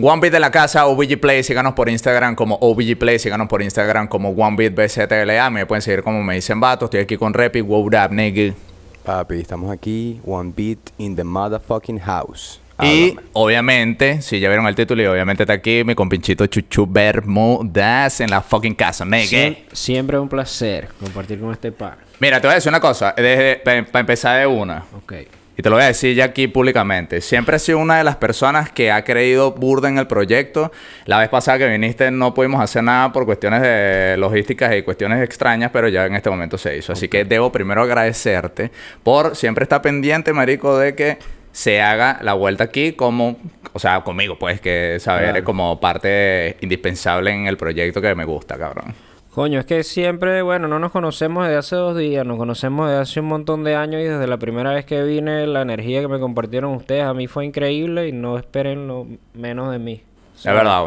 One Beat de la casa, OBG Play, síganos por Instagram como OBG Play, síganos por Instagram como One Bit BCTLA. Me pueden seguir como me dicen vato. Estoy aquí con Repi, wow up, nigga. Papi, estamos aquí, One Beat in the motherfucking house. Y obviamente, si ya vieron el título, obviamente está aquí mi compinchito Chuchu Bermudas en la fucking casa, nigga. siempre un placer compartir con este par. Mira, te voy a decir una cosa, para empezar de una. Ok te lo voy a decir ya aquí públicamente. Siempre he sido una de las personas que ha creído burda en el proyecto. La vez pasada que viniste no pudimos hacer nada por cuestiones de logísticas y cuestiones extrañas, pero ya en este momento se hizo. Así que debo primero agradecerte por siempre estar pendiente, marico, de que se haga la vuelta aquí como, o sea, conmigo, pues, que saber como parte indispensable en el proyecto que me gusta, cabrón. Coño, es que siempre, bueno, no nos conocemos desde hace dos días, nos conocemos desde hace un montón de años y desde la primera vez que vine, la energía que me compartieron ustedes a mí fue increíble y no esperen lo menos de mí. Es verdad,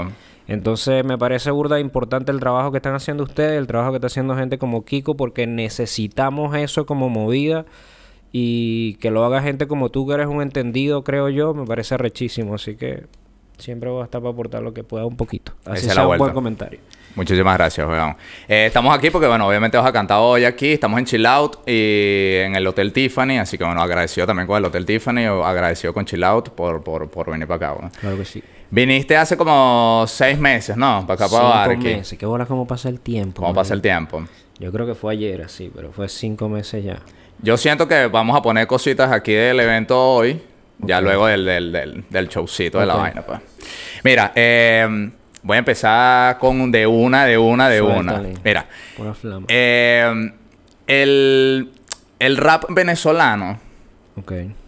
Entonces me parece burda importante el trabajo que están haciendo ustedes, el trabajo que está haciendo gente como Kiko, porque necesitamos eso como movida y que lo haga gente como tú, que eres un entendido, creo yo, me parece rechísimo. Así que siempre voy a estar para aportar lo que pueda un poquito. Así sea un buen comentario. Muchísimas gracias, weón. Eh, estamos aquí porque, bueno, obviamente os ha cantado hoy aquí. Estamos en Chill Out y en el Hotel Tiffany. Así que, bueno, agradecido también con el Hotel Tiffany. Agradecido con Chill Out por, venir para acá, weón. Claro que sí. Viniste hace como seis meses, ¿no? Para acá, para Cinco meses. Qué cómo pasa el tiempo. Cómo pasa el tiempo. Yo creo que fue ayer, así. Pero fue cinco meses ya. Yo siento que vamos a poner cositas aquí del evento hoy. Ya luego del, showcito de la vaina, pues. Mira, eh... Voy a empezar con de una, de una, de una. Mira. Eh, el, rap venezolano,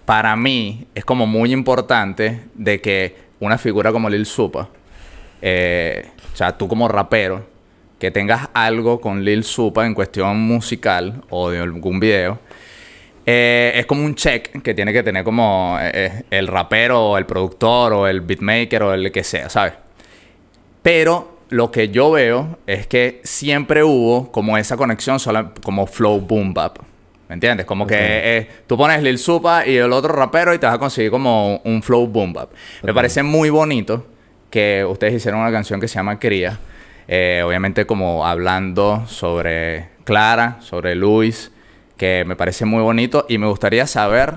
para mí, es como muy importante de que una figura como Lil Supa, eh, o sea, tú como rapero, que tengas algo con Lil Supa en cuestión musical o de algún video, eh, es como un check que tiene que tener como el rapero o el productor o el beatmaker o el que sea, ¿sabes? Pero lo que yo veo es que siempre hubo como esa conexión como flow boom bap. ¿Me entiendes? Como que eh, tú pones Lil Supa y el otro rapero y te vas a conseguir como un flow boom bap. Me parece muy bonito que ustedes hicieron una canción que se llama Cría. Eh, obviamente como hablando sobre Clara, sobre Luis, que me parece muy bonito y me gustaría saber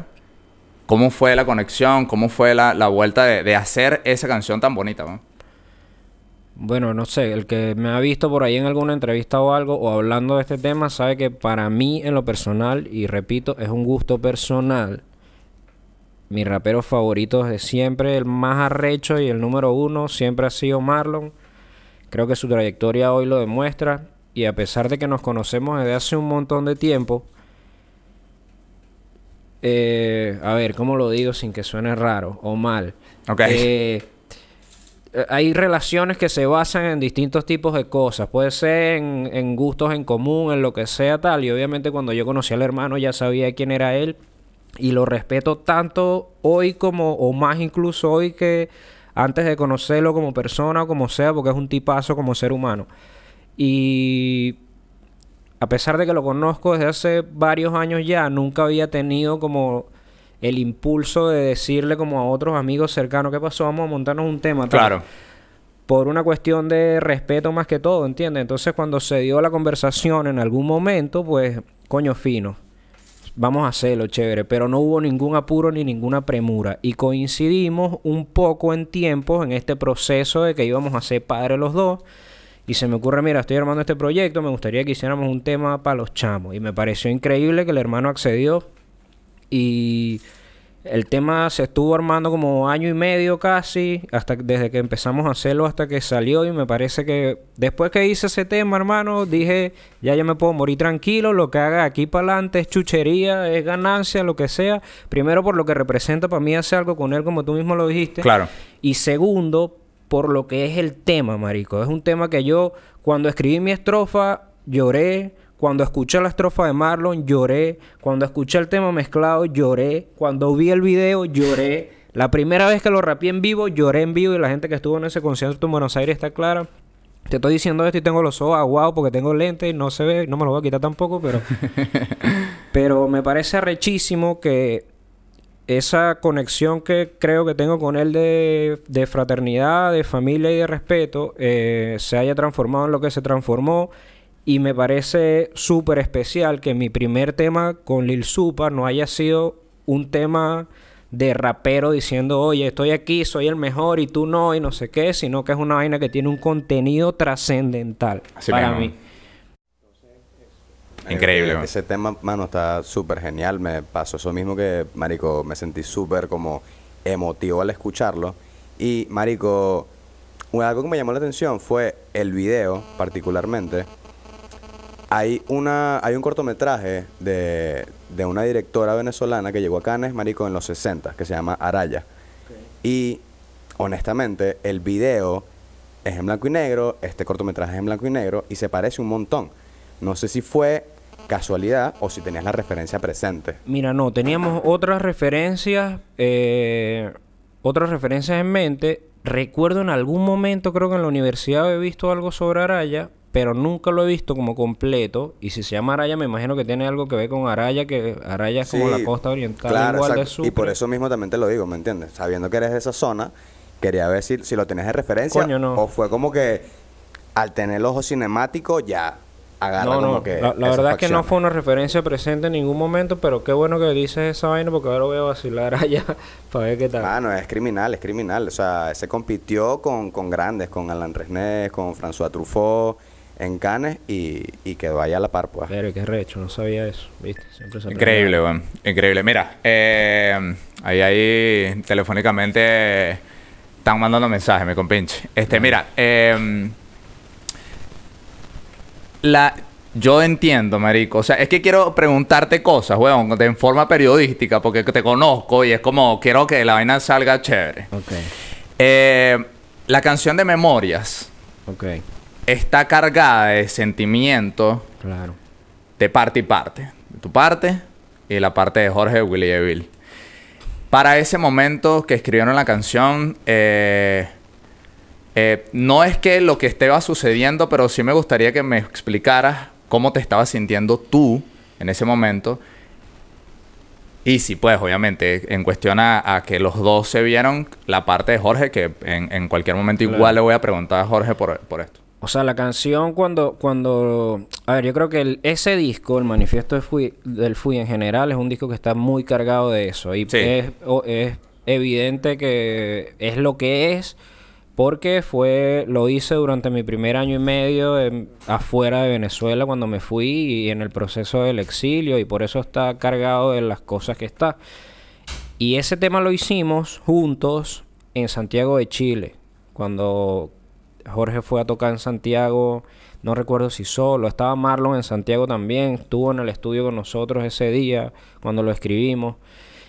cómo fue la conexión, cómo fue la, vuelta de, de, hacer esa canción tan bonita. ¿no? bueno, no sé, el que me ha visto por ahí en alguna entrevista o algo o hablando de este tema sabe que para mí en lo personal, y repito, es un gusto personal. ...mi raperos favorito de siempre, el más arrecho y el número uno siempre ha sido Marlon. Creo que su trayectoria hoy lo demuestra y a pesar de que nos conocemos desde hace un montón de tiempo, eh, a ver, ¿cómo lo digo sin que suene raro o mal? Ok. Eh, eh, hay relaciones que se basan en distintos tipos de cosas. Puede ser en, gustos en común, en lo que sea tal. Y obviamente cuando yo conocí al hermano ya sabía quién era él. Y lo respeto tanto hoy como, o más incluso hoy que antes de conocerlo como persona o como sea, porque es un tipazo como ser humano. Y a pesar de que lo conozco desde hace varios años ya, nunca había tenido como el impulso de decirle como a otros amigos cercanos, ¿qué pasó? Vamos a montarnos un tema. Claro. Por una cuestión de respeto más que todo, ¿entiendes? Entonces cuando se dio la conversación en algún momento, pues, coño fino. Vamos a hacerlo, chévere. Pero no hubo ningún apuro ni ninguna premura. Y coincidimos un poco en tiempo en este proceso de que íbamos a ser padres los dos. Y se me ocurre, mira, estoy armando este proyecto, me gustaría que hiciéramos un tema para los chamos. Y me pareció increíble que el hermano accedió y el tema se estuvo armando como año y medio casi, hasta desde que empezamos a hacerlo hasta que salió y me parece que después que hice ese tema, hermano, dije, ya ya me puedo morir tranquilo, lo que haga aquí para adelante es chuchería, es ganancia, lo que sea. Primero por lo que representa para mí hacer algo con él como tú mismo lo dijiste. Claro. Y segundo, por lo que es el tema, marico. Es un tema que yo cuando escribí mi estrofa lloré, cuando escuché la estrofa de Marlon, lloré. Cuando escuché el tema mezclado, lloré. Cuando vi el video, lloré. La primera vez que lo rapié en vivo, lloré en vivo y la gente que estuvo en ese concierto en Buenos Aires está clara. Te estoy diciendo esto y tengo los ojos aguados porque tengo lentes y no se ve, no me lo voy a quitar tampoco, pero pero me parece rechísimo que esa conexión que creo que tengo con él de, fraternidad, de familia y de respeto eh, se haya transformado en lo que se transformó y me parece súper especial que mi primer tema con Lil Supa no haya sido un tema de rapero diciendo, oye, estoy aquí, soy el mejor y tú no, y no sé qué, sino que es una vaina que tiene un contenido trascendental para mí. Increíble. Ese tema, mano, está súper genial. Me pasó eso mismo que, Marico, me sentí súper como emotivo al escucharlo. Y, Marico, algo que me llamó la atención fue el video, particularmente hay, una, hay un cortometraje de, de una directora venezolana que llegó a Cannes, marico, en los 60, que se llama Araya. Y, honestamente, el video es en blanco y negro, este cortometraje es en blanco y negro, y se parece un montón. No sé si fue casualidad o si tenías la referencia presente. Mira, no, teníamos otras referencias, eh, otras referencias en mente. Recuerdo en algún momento, creo que en la universidad he visto algo sobre Araya, pero nunca lo he visto como completo. Y si se llama Araya, me imagino que tiene algo que ver con Araya, que Araya es como la costa oriental igual de Y por eso mismo también te lo digo, ¿me entiendes? Sabiendo que eres de esa zona, quería ver si, si lo tenías de referencia. Coño, no. O fue como que al tener el ojo cinemático ya agarra no, no. que. La, la verdad es que no fue una referencia presente en ningún momento, pero qué bueno que dices esa vaina porque ahora voy a vacilar allá para ver qué tal. Ah, no, es criminal, es criminal. O sea, se compitió con, con grandes, con Alan Resnés, con François Truffaut en canes y, y quedó ahí a la par, pues. Pero qué recho, no sabía eso, ¿viste? Siempre se Increíble, weón. Increíble. Mira, eh, ahí, ahí telefónicamente están mandando mensajes, me compinche. Este, mira, eh, la, yo entiendo, marico. O sea, es que quiero preguntarte cosas, weón, en forma periodística, porque te conozco y es como, quiero que la vaina salga chévere. Ok. Eh, la canción de Memorias. Ok está cargada de sentimiento de parte y parte. De tu parte y la parte de Jorge Willy Bill. Para ese momento que escribieron la canción, eh, eh, no es que lo que estaba sucediendo, pero sí me gustaría que me explicaras cómo te estabas sintiendo tú en ese momento. Y si, pues, obviamente, en cuestión a, que los dos se vieron, la parte de Jorge, que en, cualquier momento igual le voy a preguntar a Jorge por esto. O sea, la canción cuando, cuando... A ver, yo creo que ese disco, el manifiesto del Fui en general, es un disco que está muy cargado de eso. Y es, evidente que es lo que es porque fue lo hice durante mi primer año y medio afuera de Venezuela cuando me fui y en el proceso del exilio y por eso está cargado de las cosas que está. Y ese tema lo hicimos juntos en Santiago de Chile cuando Jorge fue a tocar en Santiago, no recuerdo si solo, estaba Marlon en Santiago también, estuvo en el estudio con nosotros ese día cuando lo escribimos.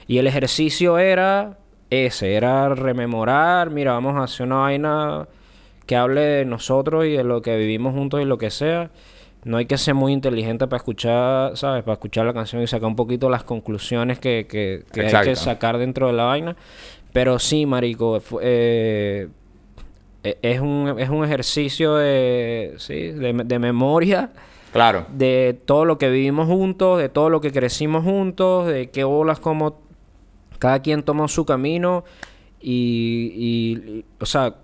Y el ejercicio era ese, era rememorar, mira, vamos a hacer una vaina que hable de nosotros y de lo que vivimos juntos y lo que sea. No hay que ser muy inteligente para escuchar, ¿sabes? Para escuchar la canción y sacar un poquito las conclusiones que, hay que sacar dentro de la vaina. Pero sí, marico, eh, e-, es un, es un ejercicio de, ¿sí? de, memoria. Claro. De todo lo que vivimos juntos, de todo lo que crecimos juntos, de qué olas como... cada quien toma su camino y, y, o sea,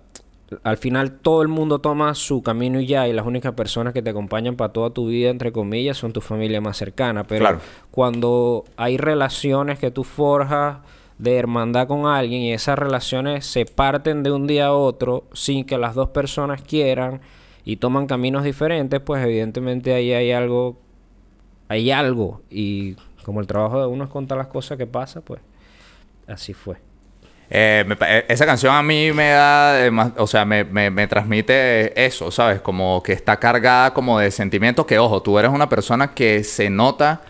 al final todo el mundo toma su camino y ya, y las únicas personas que te acompañan para toda tu vida, entre comillas, son tu familia más cercana. Pero cuando hay relaciones que tú forjas de hermandad con alguien y esas relaciones se parten de un día a otro sin que las dos personas quieran y toman caminos diferentes, pues evidentemente ahí hay algo, hay algo y como el trabajo de uno es contar las cosas que pasa, pues así fue. Eh, eh, esa canción a mí me da, eh, o sea, me, me, me, transmite eso, ¿sabes? Como que está cargada como de sentimientos que, ojo, tú eres una persona que se nota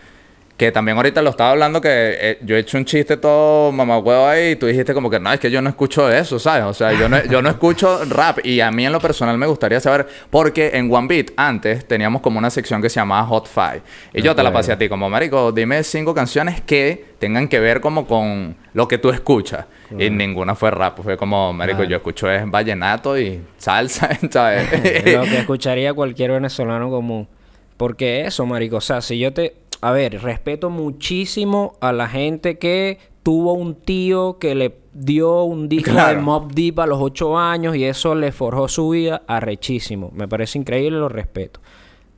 que también ahorita lo estaba hablando que eh, yo he hecho un chiste todo mamagüeo ahí y tú dijiste como que no, es que yo no escucho eso, ¿sabes? O sea, yo no, yo no escucho rap y a mí en lo personal me gustaría saber porque en One Beat antes teníamos como una sección que se llamaba Hot Five y yo te la pasé a ti como, marico, dime cinco canciones que tengan que ver como con lo que tú escuchas. Y ninguna fue rap. Fue como, marico, yo escucho es vallenato y salsa, ¿sabes? lo que escucharía cualquier venezolano común. Porque eso, marico, o sea, si yo te a ver, respeto muchísimo a la gente que tuvo un tío que le dio un disco de Mob Deep a los 8 años y eso le forjó su vida a arrechísimo. Me parece increíble, lo respeto.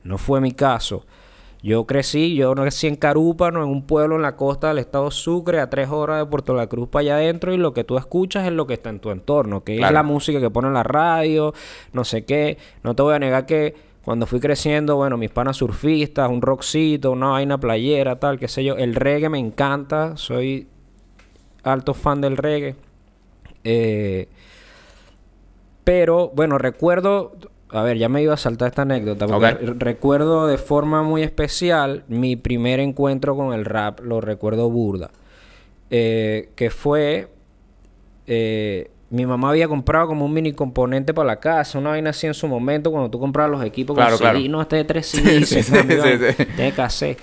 No fue mi caso. Yo crecí, yo crecí en Carúpano, en un pueblo en la costa del estado Sucre, a tres horas de Puerto La Cruz para allá adentro, y lo que tú escuchas es lo que está en tu entorno, que es la música que pone la radio, no sé qué. No te voy a negar que cuando fui creciendo, bueno, mis panas surfistas, un rockcito, una vaina playera, tal, qué sé yo. El reggae me encanta, soy alto fan del reggae. Eh, pero, bueno, recuerdo, a ver, ya me iba a saltar esta anécdota, recuerdo de forma muy especial mi primer encuentro con el rap, lo recuerdo burda, eh, que fue... Eh, mi mamá había comprado como un mini componente para la casa, una vaina así en su momento, cuando tú comprabas los equipos con claro. CD, no, este de tres CDs, sí, cassette.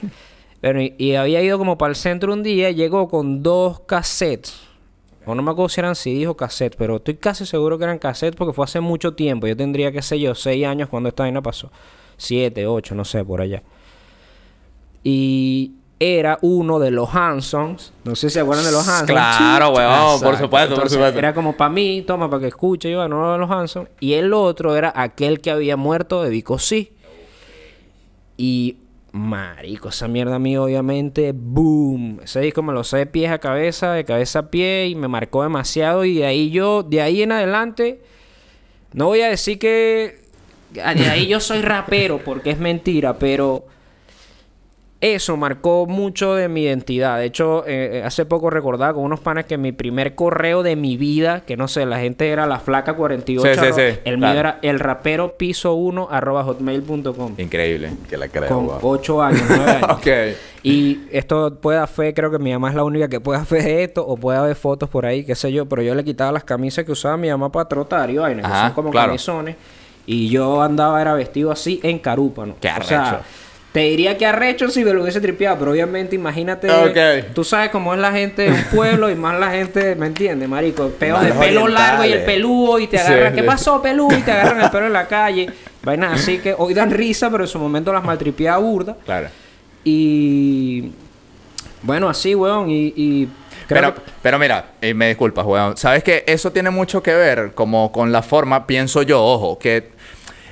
y, había ido como para el centro un día, llegó con dos cassettes. O no me acuerdo si eran CD o cassette. pero estoy casi seguro que eran cassettes porque fue hace mucho tiempo. Yo tendría, qué sé yo, seis años cuando esta vaina pasó. Siete, ocho, no sé, por allá. Y era uno de los Hansons. No sé si se acuerdan de los Hansons. Claro, weón, por supuesto, por supuesto. Era como para mí, toma, para que escuche, yo, no de los Hansons. Y el otro era aquel que había muerto de sí. Y, marico, esa mierda a obviamente, boom. Ese disco me lo sé de pies a cabeza, de cabeza a pie, y me marcó demasiado. Y de ahí yo, de ahí en adelante, no voy a decir que. De ahí yo soy rapero, porque es mentira, pero eso marcó mucho de mi identidad. De hecho, eh, eh, hace poco recordaba con unos panes que mi primer correo de mi vida, que no sé, la gente era la flaca 48, sí, sí, sí. el mío era el rapero piso 1 arroba hotmail.com. Increíble, que la creo. Con 8 años, 9 años. okay. Y esto puede fe, creo que mi mamá es la única que pueda fe de esto, o puede haber fotos por ahí, qué sé yo, pero yo le quitaba las camisas que usaba mi mamá para trotar y vainas, que son como camisones. Y yo andaba, era vestido así en carúpano. Qué o sea, te diría que arrecho si me lo hubiese tripeado, pero obviamente imagínate. Okay. Tú sabes cómo es la gente de un pueblo y más la gente, ¿me entiendes, marico? El de pelo largo y el peludo y te agarran. ¿Qué pasó, peludo? Y te agarran el pelo en la calle. vaina. así que hoy dan risa, pero en su momento las maltripea burda. Claro. Y. Bueno, así, weón. Y. pero, pero mira, Y eh, me disculpas, weón. Sabes que eso tiene mucho que ver como con la forma, pienso yo, ojo, que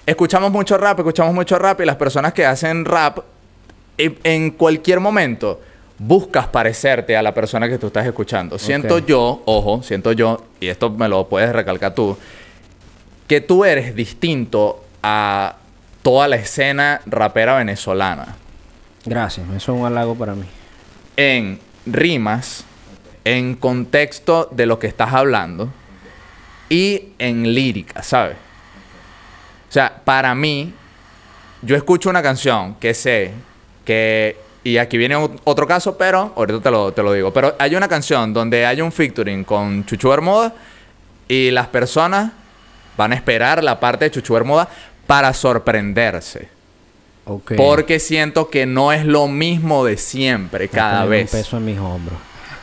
escuchamos mucho rap, escuchamos mucho rap y las personas que hacen rap eh, en cualquier momento buscas parecerte a la persona que tú estás escuchando. Siento yo, ojo, siento yo, y esto me lo puedes recalcar tú, que tú eres distinto a toda la escena rapera venezolana. Gracias, eso es un halago para mí. En rimas, en contexto de lo que estás hablando y en lírica, ¿sabes? O sea, para mí, yo escucho una canción que sé que. Y aquí viene otro caso, pero ahorita te lo, te lo digo. Pero hay una canción donde hay un featuring con Chuchu Bermuda y las personas van a esperar la parte de Chuchu Moda para sorprenderse. Porque siento que no es lo mismo de siempre cada vez. Un peso en mis hombros.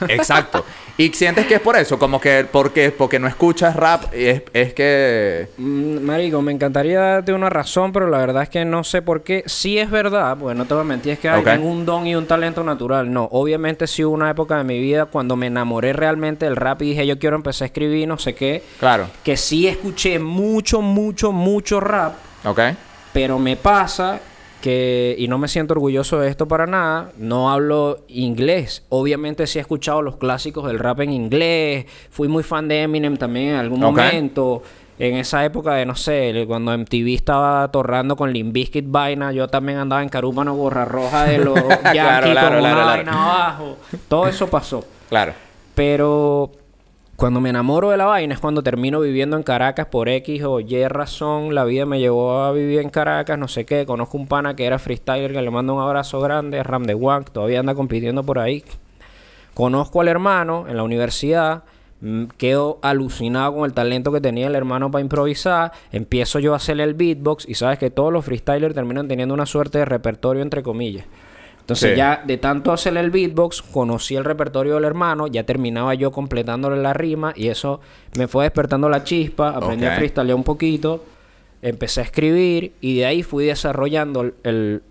Exacto. y sientes que es por eso, como que porque, porque no escuchas rap, es, es que... Mm, marico, me encantaría darte una razón, pero la verdad es que no sé por qué. Sí es verdad, bueno, no te lo a es que hay un don y un talento natural. No, obviamente sí hubo una época de mi vida cuando me enamoré realmente del rap y dije yo quiero empezar a escribir, no sé qué. Claro. Que sí escuché mucho, mucho, mucho rap. Ok. Pero me pasa que, y no me siento orgulloso de esto para nada, no hablo inglés. Obviamente sí he escuchado los clásicos del rap en inglés, fui muy fan de Eminem también en algún momento. En esa época de, no sé, cuando MTV estaba torrando con Limbiskit vaina, yo también andaba en carúpano gorra roja de los Yankees claro, claro, con una vaina abajo. Todo eso pasó. Claro. Pero cuando me enamoro de la vaina es cuando termino viviendo en Caracas por X o Y razón. La vida me llevó a vivir en Caracas, no sé qué. Conozco un pana que era freestyler, que le mando un abrazo grande, Ram de Wang, todavía anda compitiendo por ahí. Conozco al hermano en la universidad, mm, quedo alucinado con el talento que tenía el hermano para improvisar. Empiezo yo a hacerle el beatbox y sabes que todos los freestylers terminan teniendo una suerte de repertorio, entre comillas. Entonces ya de tanto hacer el beatbox, conocí el repertorio del hermano, ya terminaba yo completándole la rima y eso me fue despertando la chispa, aprendí a freestylear un poquito, empecé a escribir y de ahí fui desarrollando el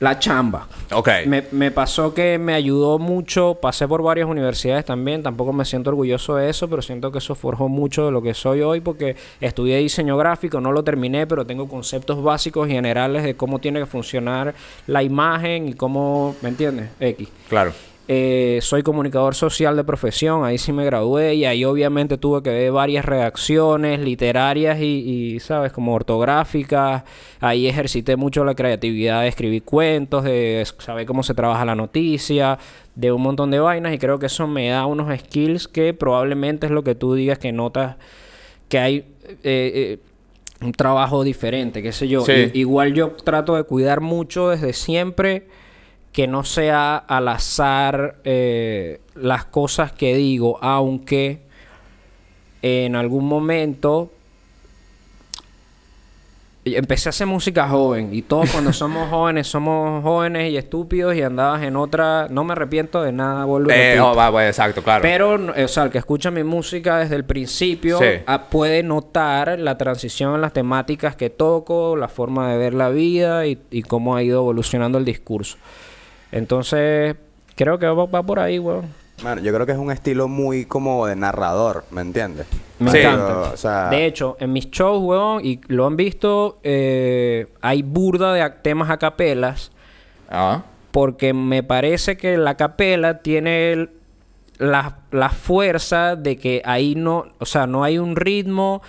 la chamba. Ok. Me, pasó que me ayudó mucho, pasé por varias universidades también, tampoco me siento orgulloso de eso, pero siento que eso forjó mucho de lo que soy hoy porque estudié diseño gráfico, no lo terminé, pero tengo conceptos básicos generales de cómo tiene que funcionar la imagen y cómo, ¿me entiendes? X. Claro. Eh, soy comunicador social de profesión, ahí sí me gradué y ahí obviamente tuve que ver varias redacciones literarias y, ¿sabes? Como ortográficas. Ahí ejercité mucho la creatividad de escribir cuentos, de saber cómo se trabaja la noticia, de un montón de vainas y creo que eso me da unos skills que probablemente es lo que tú digas que notas que hay... Eh, eh, un trabajo diferente, qué sé yo. igual yo trato de cuidar mucho desde siempre que no sea al azar eh, las cosas que digo, aunque en algún momento empecé a hacer música joven y todos cuando somos jóvenes somos jóvenes y estúpidos y andabas en otra no me arrepiento de nada boludo eh, oh, va, exacto claro pero o sea el que escucha mi música desde el principio ah, puede notar la transición en las temáticas que toco la forma de ver la vida y, y cómo ha ido evolucionando el discurso entonces, creo que va, por ahí, weón. Bueno, yo creo que es un estilo muy como de narrador, ¿me entiendes? Me encanta. De hecho, en mis shows, weón, y lo han visto, eh, hay burda de temas a capelas. Ah. Porque me parece que la capela tiene la, la fuerza de que ahí no, o sea, no hay un ritmo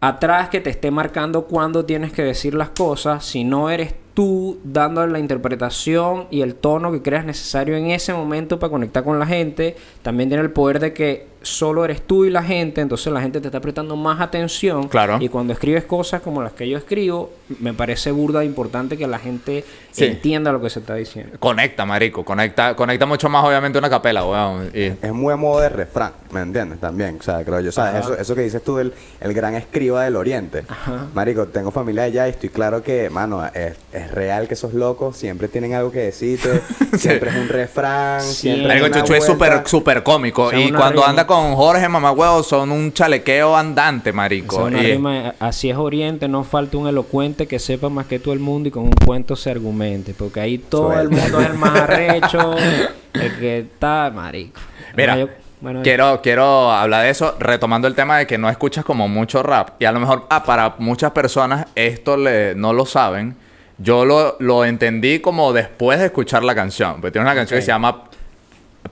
atrás que te esté marcando cuándo tienes que decir las cosas, si no eres tú Dándole la interpretación y el tono que creas necesario en ese momento para conectar con la gente. También tiene el poder de que solo eres tú y la gente, entonces la gente te está prestando más atención. Claro. Y cuando escribes cosas como las que yo escribo, me parece burda e importante que la gente entienda lo que se está diciendo. Conecta, marico, conecta, conecta mucho más obviamente una capela, weón. Es muy a modo de refrán, ¿me entiendes? También, o sea, creo yo, Eso, eso, que dices tú del el gran escriba del oriente. Ajá. Marico, tengo familia allá y estoy claro que, mano, es, real que esos locos siempre tienen algo que decir siempre es un refrán, siempre... Marico, Chuchu es súper, cómico y cuando anda con con Jorge Huevo son un chalequeo andante, marico. Eh, así es Oriente, no falta un elocuente que sepa más que todo el mundo y con un cuento se argumente. Porque ahí todo el mundo es el más arrecho, el que está, marico. Mira, quiero, quiero hablar de eso retomando el tema de que no escuchas como mucho rap. Y a lo mejor, ah, para muchas personas esto no lo saben. Yo lo, entendí como después de escuchar la canción. Porque tiene una canción que se llama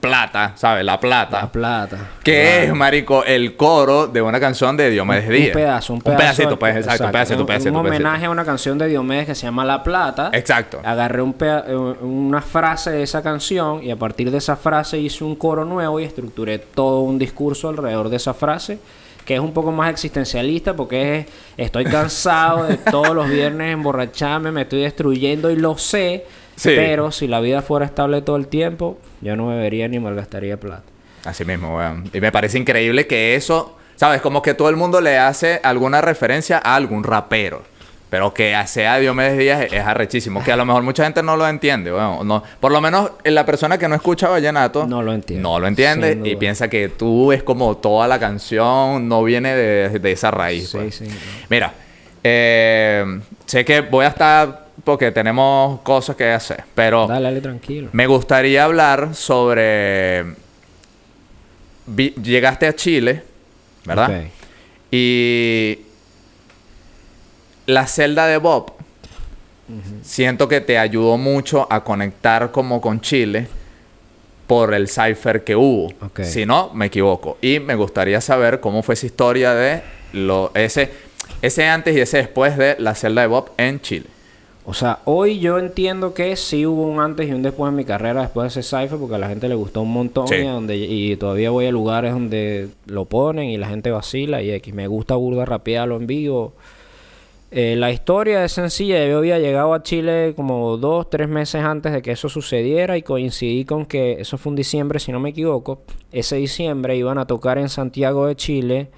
plata, ¿sabes? La plata. La plata. Que es, marico, el coro de una canción de Diomedes Díaz. Un pedazo, un Un pedacito, pues, exacto, Un pedacito, un pedacito. Un, homenaje a una canción de Diomedes que se llama La Plata. Exacto. Agarré un eh, una frase de esa canción y a partir de esa frase hice un coro nuevo y estructuré todo un discurso alrededor de esa frase que es un poco más existencialista porque es, estoy cansado de todos los viernes emborracharme, me estoy destruyendo y lo sé, pero si la vida fuera estable todo el tiempo, yo no bebería ni malgastaría plata. Así mismo, weón. Y me parece increíble que eso, ¿sabes? Como que todo el mundo le hace alguna referencia a algún rapero. Pero que sea Diomedes Díaz es arrechísimo. Que a lo mejor mucha gente no lo entiende. weón. no, por lo menos la persona que no escucha Vallenato... No lo entiende. No lo entiende y piensa que tú es como toda la canción, no viene de, esa raíz. Sí, pues. sí, Mira, eh, sé que voy a estar porque tenemos cosas que hacer. Pero. Dale, dale, tranquilo. Me gustaría hablar sobre. Llegaste a Chile, ¿verdad? Y. La celda de Bob. Siento que te ayudó mucho a conectar como con Chile por el cipher que hubo. Si no, me equivoco. Y me gustaría saber cómo fue esa historia de ese, ese antes y ese después de la celda de Bob en Chile. O sea, hoy yo entiendo que sí hubo un antes y un después en mi carrera después de ese cipher porque a la gente le gustó un montón y, donde, y todavía voy a lugares donde lo ponen y la gente vacila y X. Me gusta burda lo en vivo. Eh, la historia es sencilla. Yo había llegado a Chile como dos, tres meses antes de que eso sucediera y coincidí con que eso fue un diciembre, si no me equivoco. Ese diciembre iban a tocar en Santiago de Chile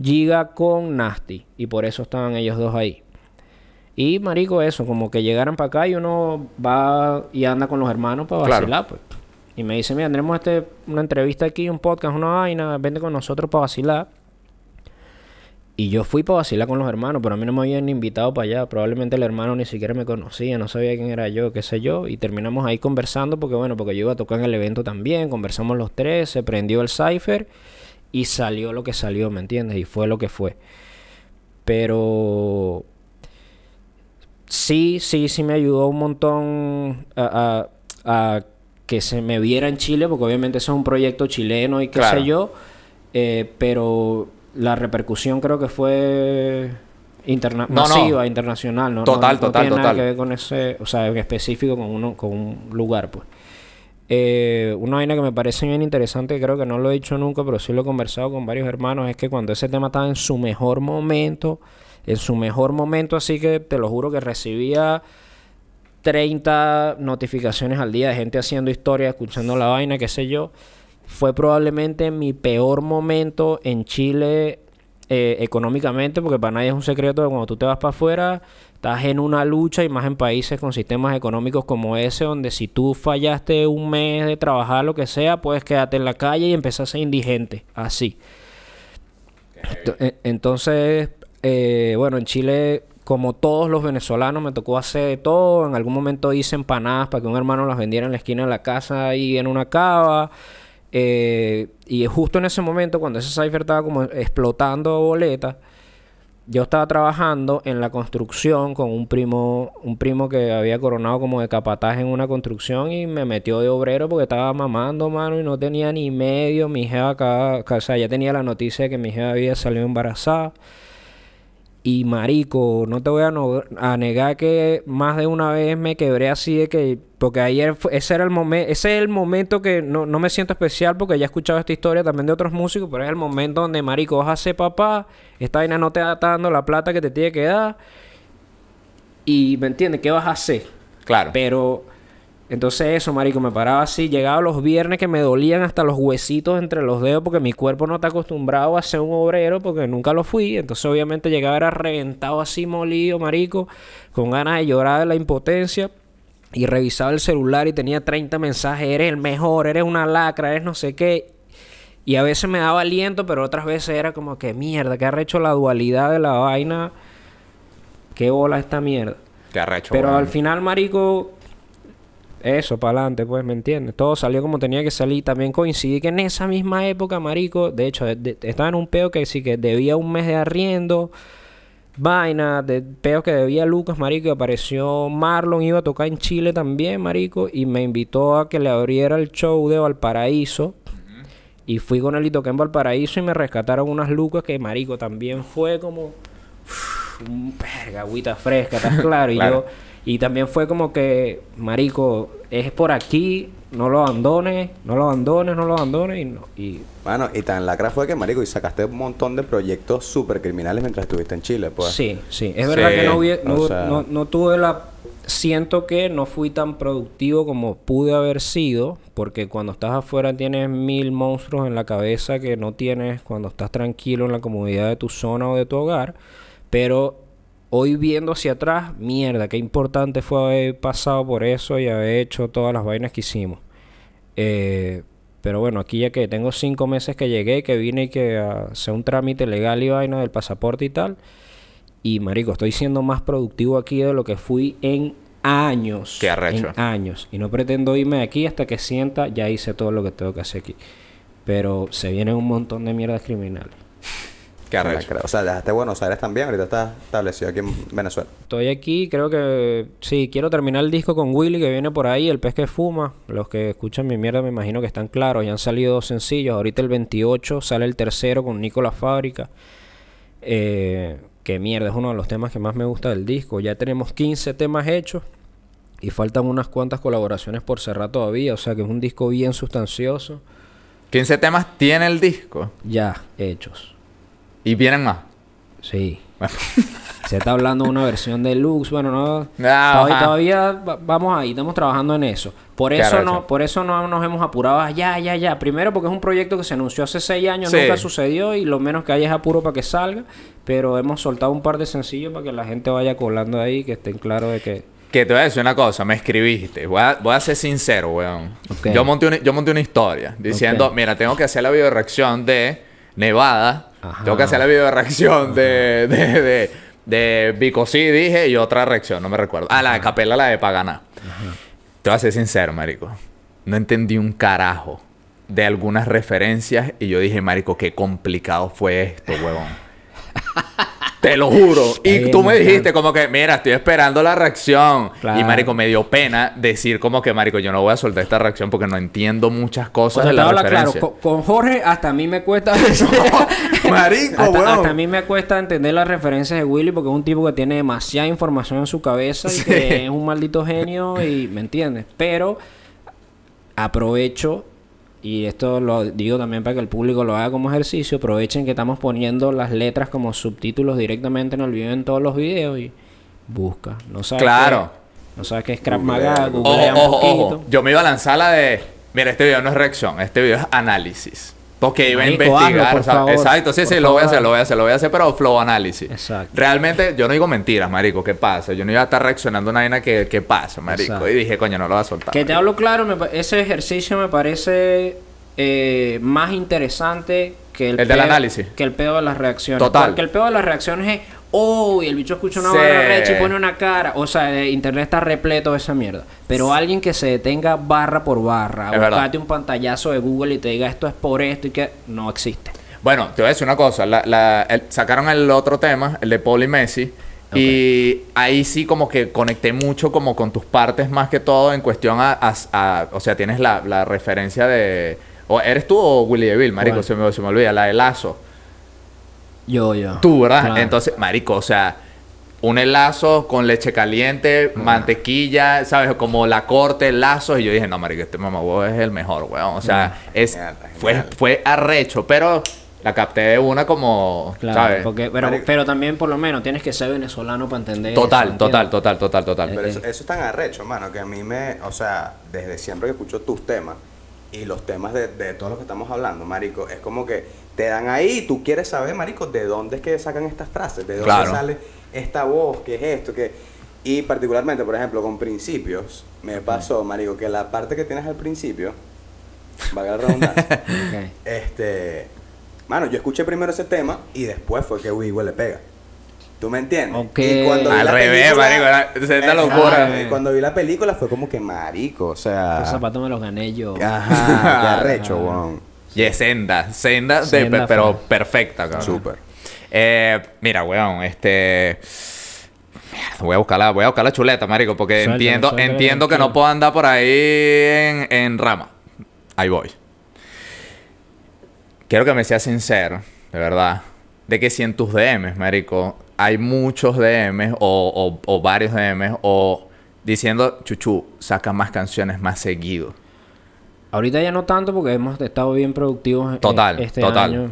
Giga con Nasty y por eso estaban ellos dos ahí. Y marico, eso, como que llegaran para acá y uno va y anda con los hermanos para vacilar, pues. Y me dice, mira, tenemos este, una entrevista aquí, un podcast, una vaina, vente con nosotros para vacilar. Y yo fui para vacilar con los hermanos, pero a mí no me habían invitado para allá. Probablemente el hermano ni siquiera me conocía, no sabía quién era yo, qué sé yo. Y terminamos ahí conversando porque, bueno, porque yo iba a tocar en el evento también. Conversamos los tres, se prendió el cipher y salió lo que salió, ¿me entiendes? Y fue lo que fue. Pero sí, sí, sí me ayudó un montón a, que se me viera en Chile, porque obviamente eso es un proyecto chileno y qué sé yo, eh, pero la repercusión creo que fue internacional. no, masiva, internacional, ¿no? Total, no, total, tiene nada que ver con ese, o sea, en específico con, uno, con un lugar, pues. Eh, una vaina que me parece bien interesante, creo que no lo he dicho nunca, pero sí lo he conversado con varios hermanos, es que cuando ese tema estaba en su mejor momento, en su mejor momento, así que te lo juro que recibía 30 notificaciones al día de gente haciendo historia, escuchando la vaina, qué sé yo. Fue probablemente mi peor momento en Chile eh, económicamente, porque para nadie es un secreto que cuando tú te vas para afuera, estás en una lucha y más en países con sistemas económicos como ese, donde si tú fallaste un mes de trabajar, lo que sea, puedes quedarte en la calle y empezar a ser indigente, así. Eh, entonces, eh, bueno, en Chile, como todos los venezolanos, me tocó hacer todo. En algún momento hice empanadas para que un hermano las vendiera en la esquina de la casa y en una cava. Eh, y justo en ese momento, cuando ese cipher estaba como explotando boletas, yo estaba trabajando en la construcción con un primo, un primo que había coronado como de capataje en una construcción y me metió de obrero porque estaba mamando, mano, y no tenía ni medio. Mi hija acá, o sea, ya tenía la noticia de que mi hija había salido embarazada. Y marico, no te voy a, negar que más de una vez me quebré así de que. Porque ayer ese era el momento. Ese es el momento que no, no, me siento especial porque ya he escuchado esta historia también de otros músicos. Pero es el momento donde, marico, vas a ser papá. Esta vaina no te está dando la plata que te tiene que dar. Y me entiendes, ¿qué vas a hacer? Claro. Pero entonces eso, marico, me paraba así. Llegaba los viernes que me dolían hasta los huesitos entre los dedos porque mi cuerpo no está acostumbrado a ser un obrero porque nunca lo fui. Entonces obviamente llegaba era reventado así, molido, marico, con ganas de llorar de la impotencia. Y revisaba el celular y tenía 30 mensajes. Eres el mejor, eres una lacra, eres no sé qué. Y a veces me daba aliento, pero otras veces era como que mierda, que arrecho la dualidad de la vaina. Qué bola esta mierda. Qué Pero al final, marico, eso, para adelante, pues, ¿me entiendes? Todo salió como tenía que salir. También coincidí que en esa misma época, marico, de hecho, estaba en un peo que sí que debía un mes de arriendo, vaina, de peo que debía Lucas, marico, y apareció Marlon, iba a tocar en Chile también, marico, y me invitó a que le abriera el show de Valparaíso. Y fui con elito y en Valparaíso y me rescataron unas lucas que, marico, también fue como... un verga, agüita fresca, está claro? Y yo y también fue como que, marico, es por aquí, no lo abandones, no lo abandones, no lo abandones. Y, no, y... Bueno, y tan lacra fue que, marico, y sacaste un montón de proyectos súper criminales mientras estuviste en Chile, pues. Sí, sí. Es verdad que no, tuve la... Siento que no fui tan productivo como pude haber sido, porque cuando estás afuera tienes mil monstruos en la cabeza que no tienes cuando estás tranquilo en la comodidad de tu zona o de tu hogar, pero hoy viendo hacia atrás, mierda, qué importante fue haber pasado por eso y haber hecho todas las vainas que hicimos. Eh, pero bueno, aquí ya que tengo cinco meses que llegué, que vine y que hice un trámite legal y vaina del pasaporte y tal. Y marico, estoy siendo más productivo aquí de lo que fui en años. En años. Y no pretendo irme de aquí hasta que sienta, ya hice todo lo que tengo que hacer aquí. Pero se vienen un montón de mierdas criminales. O sea, dejaste Buenos Aires también, ahorita está establecido aquí en Venezuela. Estoy aquí, creo que sí, quiero terminar el disco con Willy que viene por ahí, El Pez que Fuma. Los que escuchan mi mierda me imagino que están claros, ya han salido dos sencillos. Ahorita el 28 sale el tercero con Nicolás Fábrica. Eh, que mierda, es uno de los temas que más me gusta del disco. Ya tenemos 15 temas hechos y faltan unas cuantas colaboraciones por cerrar todavía, o sea que es un disco bien sustancioso. 15 temas tiene el disco. Ya, hechos. ¿Y vienen más? Sí. Se está hablando de una versión deluxe, bueno, no. Ah, todavía, vamos ahí, estamos trabajando en eso. Por eso no, por eso no nos hemos apurado ah, ya, ya, ya. Primero porque es un proyecto que se anunció hace seis años, nunca sucedió y lo menos que hay es apuro para que salga. Pero hemos soltado un par de sencillos para que la gente vaya colando ahí, que estén claros de que. Que te voy a decir una cosa, me escribiste. Voy a, ser sincero, weón. Yo, monté una, yo monté una historia diciendo, mira, tengo que hacer la reacción de Nevada. Tengo que hacer la video reacción de, de, de, de dije y otra reacción, no me recuerdo. Ah, la de Capela, la de Pagana. Te voy a ser sincero, marico. No entendí un carajo de algunas referencias y yo dije, marico, qué complicado fue esto, huevón. Te lo juro. Y tú me dijiste como que, mira, estoy esperando la reacción. Y marico, me dio pena decir como que, marico, yo no voy a soltar esta reacción porque no entiendo muchas cosas de la Claro, con, Jorge hasta a mí me cuesta... marico, hasta, hasta a mí me cuesta entender las referencias de Willy porque es un tipo que tiene demasiada información en su cabeza y que es un maldito genio y... ¿Me entiendes? Pero aprovecho y esto lo digo también para que el público lo haga como ejercicio, aprovechen que estamos poniendo las letras como subtítulos directamente en el video en todos los videos y busca. No sabes Claro. no sabes qué es Crap Maga, Yo me iba a lanzar la de, mira, este video no es reacción, este video es análisis. Ok, iba a investigar. exacto, sí, sí, lo voy a hacer, lo voy a hacer, lo voy a hacer, pero flow análisis. Exacto. Realmente, yo no digo mentiras, marico, ¿qué pasa? Yo no iba a estar reaccionando una vaina que, pasa, marico. Y dije, coño, no lo voy a soltar. Que te hablo claro, ese ejercicio me parece eh, más interesante que el, análisis. Que el pedo de las reacciones. Total. Porque el pedo de las reacciones es, oh, el bicho escucha una barra reche y pone una cara. O sea, internet está repleto de esa mierda. Pero alguien que se detenga barra por barra, buscate un pantallazo de Google y te diga esto es por esto y que no existe. Bueno, te voy a decir una cosa. sacaron el otro tema, el de Paul y Messi. Y ahí sí como que conecté mucho como con tus partes más que todo en cuestión a... o sea, tienes la, referencia de... O, ¿Eres tú o Willy DeVille, marico? Se me, se me olvida. La de Lazo. Yo, yo. Tú, ¿verdad? Entonces, marico, o sea, un elazo con leche caliente, mm. mantequilla, ¿sabes? Como la corte, lazos. Y yo dije, no, marico, este mamabó es el mejor, weón. O sea, mm. es, fue, fue arrecho, pero la capté de una como, ¿sabes? pero, también, por lo menos, tienes que ser venezolano para entender Total, total, total, total, total. Pero eh, eso, eso es tan arrecho, mano, que a mí me, o sea, desde siempre que escucho tus temas y los temas de, de todo lo que estamos hablando, marico, es como que te dan ahí tú quieres saber, marico, de dónde es que sacan estas frases, de dónde sale esta voz, qué es esto, qué y particularmente, por ejemplo, con principios, me pasó, marico, que la parte que tienes al principio, va la redundancia, este, mano, yo escuché primero ese tema y después fue que Uy, le pega. ¿Tú me entiendes? Al revés, marico. Es locura. cuando vi la película fue como que marico, o sea... Los zapatos me los gané yo. Ajá, qué weón. Y senda, senda, pero perfecta, cabrón. Súper. Eh, mira, weón, este... voy a buscar la, voy a buscar la chuleta, marico, porque entiendo, entiendo que no puedo andar por ahí en, en rama. Ahí voy. Quiero que me seas sincero, de verdad, de que si en tus DMs, marico, hay muchos DMs o, varios DMs o diciendo, Chuchu, saca más canciones más seguido. Ahorita ya no tanto porque hemos estado bien productivos eh, total, este total.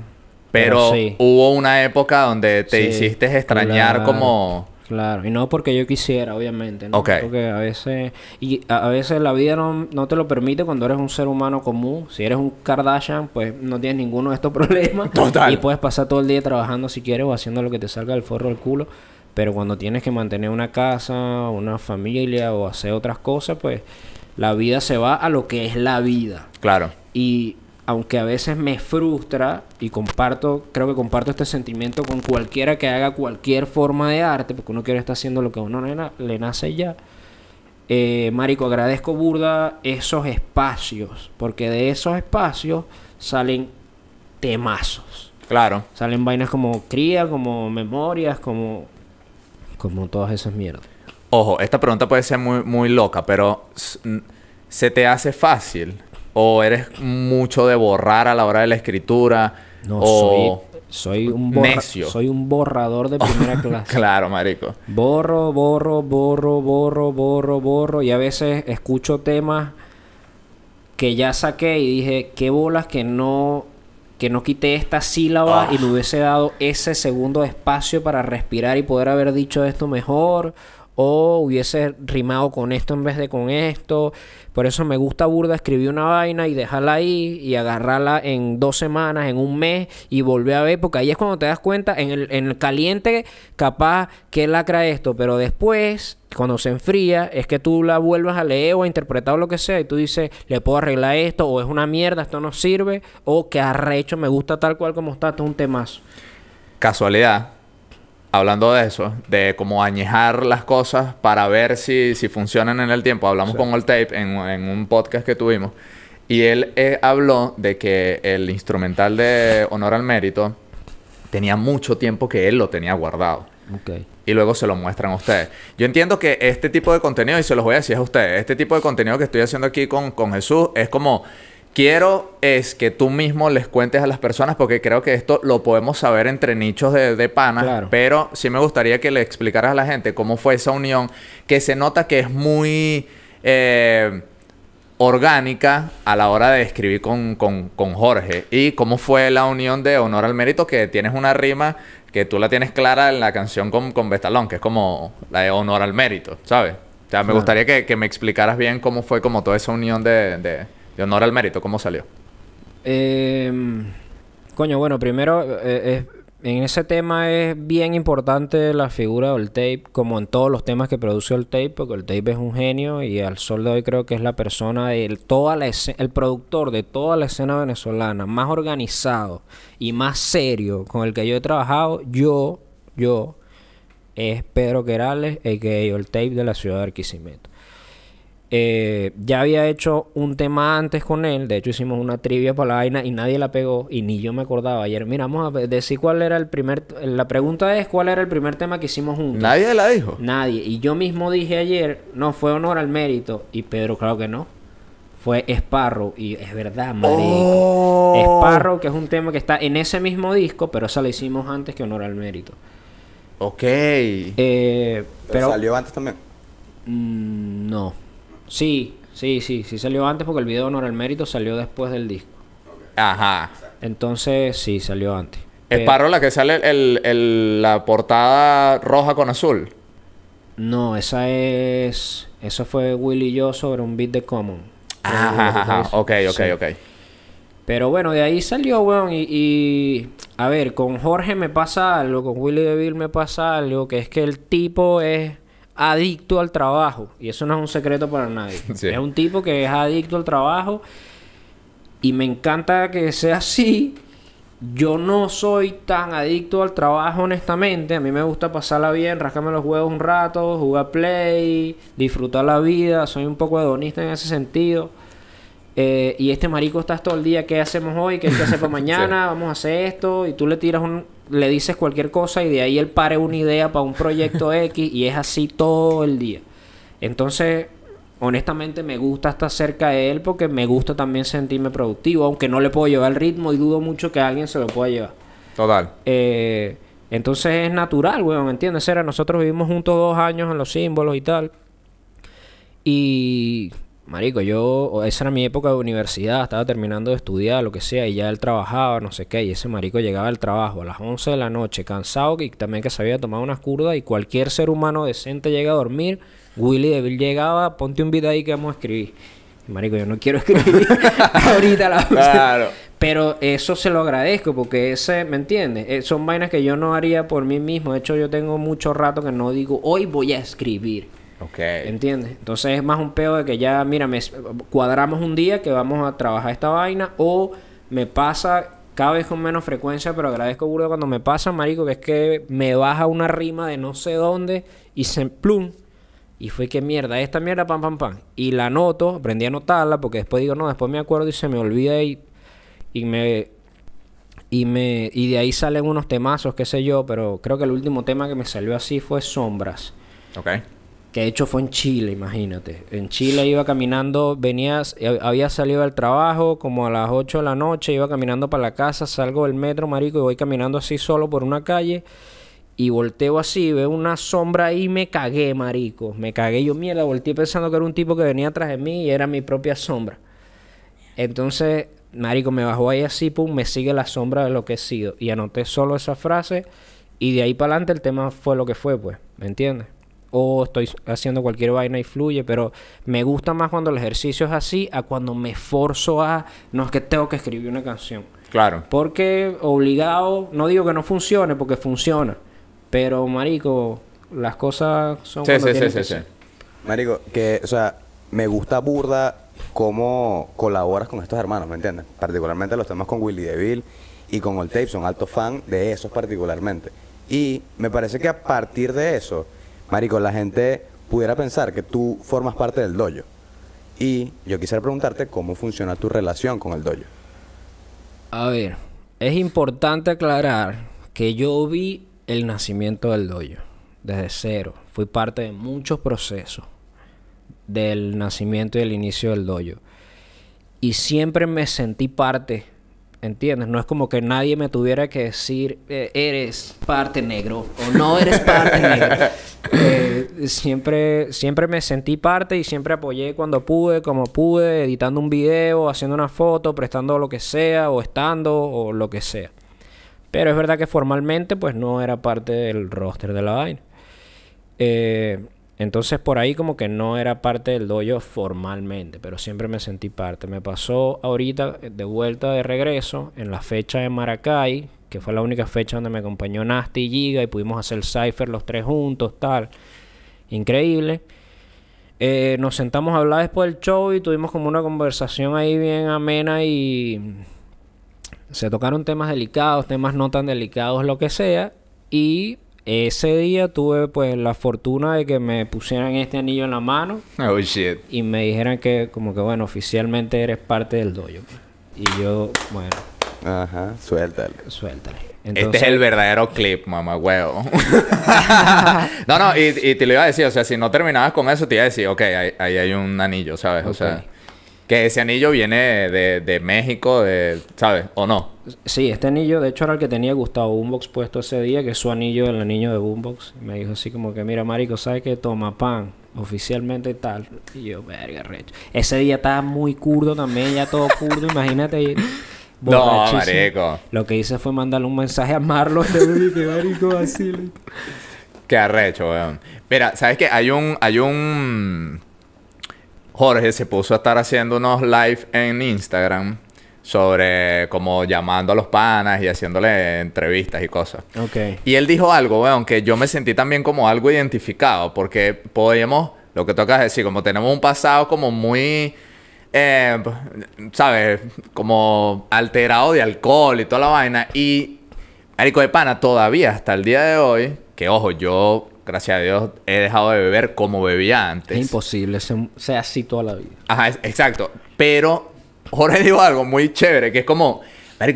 Pero, hubo una época donde te hiciste extrañar como Claro, y no porque yo quisiera, obviamente. ¿no? Porque a veces, y a, veces la vida no, no, te lo permite cuando eres un ser humano común. Si eres un Kardashian, pues no tienes ninguno de estos problemas. Y puedes pasar todo el día trabajando si quieres o haciendo lo que te salga del forro al culo. Pero cuando tienes que mantener una casa, una familia o hacer otras cosas, pues la vida se va a lo que es la vida. Claro. Y aunque a veces me frustra y comparto, creo que comparto este sentimiento con cualquiera que haga cualquier forma de arte, porque uno quiere estar haciendo lo que a uno le, nace ya. Eh, Marico, agradezco burda esos espacios, porque de esos espacios salen temazos. Claro. Salen vainas como cría, como memorias, como, como todas esas mierdas. Ojo, esta pregunta puede ser muy, muy loca, pero ¿se te hace fácil o eres mucho de borrar a la hora de la escritura. No, soy, soy un Soy un borrador de primera clase. claro, marico. Borro, borro, borro, borro, borro, borro. Y a veces escucho temas que ya saqué y dije, qué bolas que no que no quité esta sílaba y ah. le hubiese dado ese segundo espacio para respirar y poder haber dicho esto mejor o hubiese rimado con esto en vez de con esto. Por eso me gusta burda escribir una vaina y dejarla ahí y agarrarla en dos semanas, en un mes y volver a ver, porque ahí es cuando te das cuenta, en el, en caliente, capaz que lacra esto, pero después, cuando se enfría, es que tú la vuelvas a leer o a interpretar o lo que sea y tú dices, le puedo arreglar esto, o es una mierda, esto no sirve, o que arrecho, me gusta tal cual como está, esto es un temazo. Casualidad hablando de eso, de cómo añejar las cosas para ver si, funcionan en el tiempo. Hablamos con Old Tape en, un podcast que tuvimos. Y él eh, habló de que el instrumental de Honor al Mérito tenía mucho tiempo que él lo tenía guardado. Y luego se lo muestran a ustedes. Yo entiendo que este tipo de contenido, y se los voy a decir a ustedes, este tipo de contenido que estoy haciendo aquí con, con Jesús es como Quiero es que tú mismo les cuentes a las personas, porque creo que esto lo podemos saber entre nichos de, de panas, pero sí me gustaría que le explicaras a la gente cómo fue esa unión, que se nota que es muy eh, orgánica a la hora de escribir con, Jorge, y cómo fue la unión de Honor al Mérito, que tienes una rima que tú la tienes clara en la canción con, con Bestalón, que es como la de Honor al Mérito, ¿sabes? O sea, me gustaría que, me explicaras bien cómo fue como toda esa unión de de honor al mérito, ¿cómo salió? Em, coño, bueno, primero, eh, en ese tema es bien importante la figura del tape, como en todos los temas que produce el tape, porque el tape es un genio y al sol de hoy creo que es la persona, el, toda el productor de toda la escena venezolana más organizado y más serio con el que yo he trabajado, yo, yo, es Pedro Querales, el que el tape de la ciudad de Arquisimeto. Eh, ya había hecho un tema antes con él, de hecho hicimos una trivia para la vaina y nadie la pegó y ni yo me acordaba ayer. Mira, vamos a decir cuál era el primer... La pregunta es cuál era el primer tema que hicimos juntos. Nadie la dijo. Nadie. Y yo mismo dije ayer, no, fue honor al mérito. Y Pedro, claro que no. Fue Sparrow y es verdad, marico. Oh. que es un tema que está en ese mismo disco, pero esa la hicimos antes que honor al mérito. Ok. Eh, pero, salió antes también. Mm, no. Sí, sí, sí, sí salió antes porque el video de Honor al Mérito salió después del disco. Ajá. Entonces, sí, salió antes. ¿Es parola que sale la portada roja con azul? No, esa es... Eso fue Willy y yo sobre un beat de Common. Ah, ajá, ajá, ajá. Ok, ok, ok. Pero bueno, de ahí salió, weón. Y, y, a ver, con Jorge me pasa algo, con Willy DeVille me pasa algo, que es que el tipo es adicto al trabajo. Y eso no es un secreto para nadie. Es un tipo que es adicto al trabajo. Y me encanta que sea así. Yo no soy tan adicto al trabajo, honestamente. A mí me gusta pasarla bien, rascarme los huevos un rato, jugar play, disfrutar la vida. Soy un poco hedonista en ese sentido. Eh, y este marico estás todo el día, ¿qué hacemos hoy? ¿Qué hay que hacer para mañana? Vamos a hacer esto. Y tú le tiras un, le dices cualquier cosa y de ahí él pare una idea para un proyecto X y es así todo el día. Entonces, honestamente me gusta estar cerca de él porque me gusta también sentirme productivo, aunque no le puedo llevar el ritmo y dudo mucho que alguien se lo pueda llevar. Total. Eh, entonces es natural, weón, ¿entiendes? Era, nosotros vivimos juntos dos años en los símbolos y tal. Y Marico, yo, esa era mi época de universidad, estaba terminando de estudiar, lo que sea, y ya él trabajaba, no sé qué, y ese marico llegaba al trabajo a las 11 de la noche, cansado, y también que se había tomado unas curdas, y cualquier ser humano decente llega a dormir, Willy Deville llegaba, ponte un video ahí que vamos a escribir. Marico, yo no quiero escribir ahorita la Claro. Pero eso se lo agradezco porque ese, ¿me entiendes? Eh, son vainas que yo no haría por mí mismo. De hecho, yo tengo mucho rato que no digo, hoy voy a escribir. Ok. ¿Entiendes? Entonces es más un peo de que ya, mira, me cuadramos un día que vamos a trabajar esta vaina o me pasa cada vez con menos frecuencia, pero agradezco burdo cuando me pasa, marico, que es que me baja una rima de no sé dónde y se plum. Y fue que mierda, esta mierda, pam, pam, pam. Y la noto, aprendí a notarla, porque después digo, no, después me acuerdo y se me olvida y, y me y me y de ahí salen unos temazos, qué sé yo, pero creo que el último tema que me salió así fue Sombras. Okay que de hecho fue en Chile, imagínate. En Chile iba caminando, venías, eh, había salido del trabajo como a las 8 de la noche, iba caminando para la casa, salgo del metro, marico, y voy caminando así solo por una calle. Y volteo así, veo una sombra ahí y me cagué, marico. Me cagué yo, mierda, volteé pensando que era un tipo que venía atrás de mí y era mi propia sombra. Entonces, marico, me bajó ahí así, pum, me sigue la sombra de lo que he sido. Y anoté solo esa frase y de ahí para adelante el tema fue lo que fue, pues, ¿me entiendes? o estoy haciendo cualquier vaina y fluye, pero me gusta más cuando el ejercicio es así a cuando me esforzo a, no es que tengo que escribir una canción. Claro. Porque obligado, no digo que no funcione, porque funciona, pero marico, las cosas son... Sí, sí, sí, sí, sí. Marico, que, o sea, me gusta burda cómo colaboras con estos hermanos, ¿me entiendes? Particularmente los temas con Willy DeVille y con Old Tape, son alto fan de esos particularmente. Y me parece que a partir de eso Marico, la gente pudiera pensar que tú formas parte del dojo. Y yo quisiera preguntarte cómo funciona tu relación con el dojo. A ver, es importante aclarar que yo vi el nacimiento del dojo desde cero. Fui parte de muchos procesos del nacimiento y el inicio del dojo. Y siempre me sentí parte ¿entiendes? No es como que nadie me tuviera que decir, eh, eres parte negro o no eres parte negro. Eh, siempre, siempre me sentí parte y siempre apoyé cuando pude, como pude, editando un video, haciendo una foto, prestando lo que sea o estando o lo que sea. Pero es verdad que formalmente pues no era parte del roster de la vaina. Eh, entonces por ahí como que no era parte del dojo formalmente, pero siempre me sentí parte. Me pasó ahorita eh, de vuelta de regreso en la fecha de Maracay, que fue la única fecha donde me acompañó Nasty y Giga y pudimos hacer Cypher los tres juntos, tal. Increíble. Eh, nos sentamos a hablar después del show y tuvimos como una conversación ahí bien amena y se tocaron temas delicados, temas no tan delicados, lo que sea. Y ese día tuve pues la fortuna de que me pusieran este anillo en la mano. Oh shit. Y me dijeran que como que bueno, oficialmente eres parte del dojo. Pues. Y yo, bueno. Ajá, suéltale. Suéltale. este es el verdadero clip, mamá huevo. no, no, y, te lo iba a decir, o sea, si no terminabas con eso, te iba a decir, ok, ahí, hay un anillo, ¿sabes? O sea, que ese anillo viene de, de México, de, ¿sabes? ¿O no? Sí, este anillo, de hecho, era el que tenía Gustavo Boombox puesto ese día, que es su anillo, el niño de Boombox. Me dijo así como que, mira, marico, ¿sabes qué? Toma pan, oficialmente tal. Y yo, verga, recho. Ese día estaba muy curdo también, ya todo curdo, imagínate. No, marico. Lo que hice fue mandarle un mensaje a Marlon de marico, así. Qué arrecho, weón. Mira, ¿sabes qué? Hay un... Hay un... Jorge se puso a estar haciendo unos live en Instagram sobre como llamando a los panas y haciéndole entrevistas y cosas. Okay. Y él dijo algo, weón, que yo me sentí también como algo identificado, porque podemos, lo que de decir, como tenemos un pasado como muy, eh, ¿sabes? Como alterado de alcohol y toda la vaina. Y Arico de Pana todavía hasta el día de hoy, que ojo, yo gracias a Dios, he dejado de beber como bebía antes. Es imposible, sea así toda la vida. Ajá, exacto. Pero Jorge digo algo muy chévere, que es como,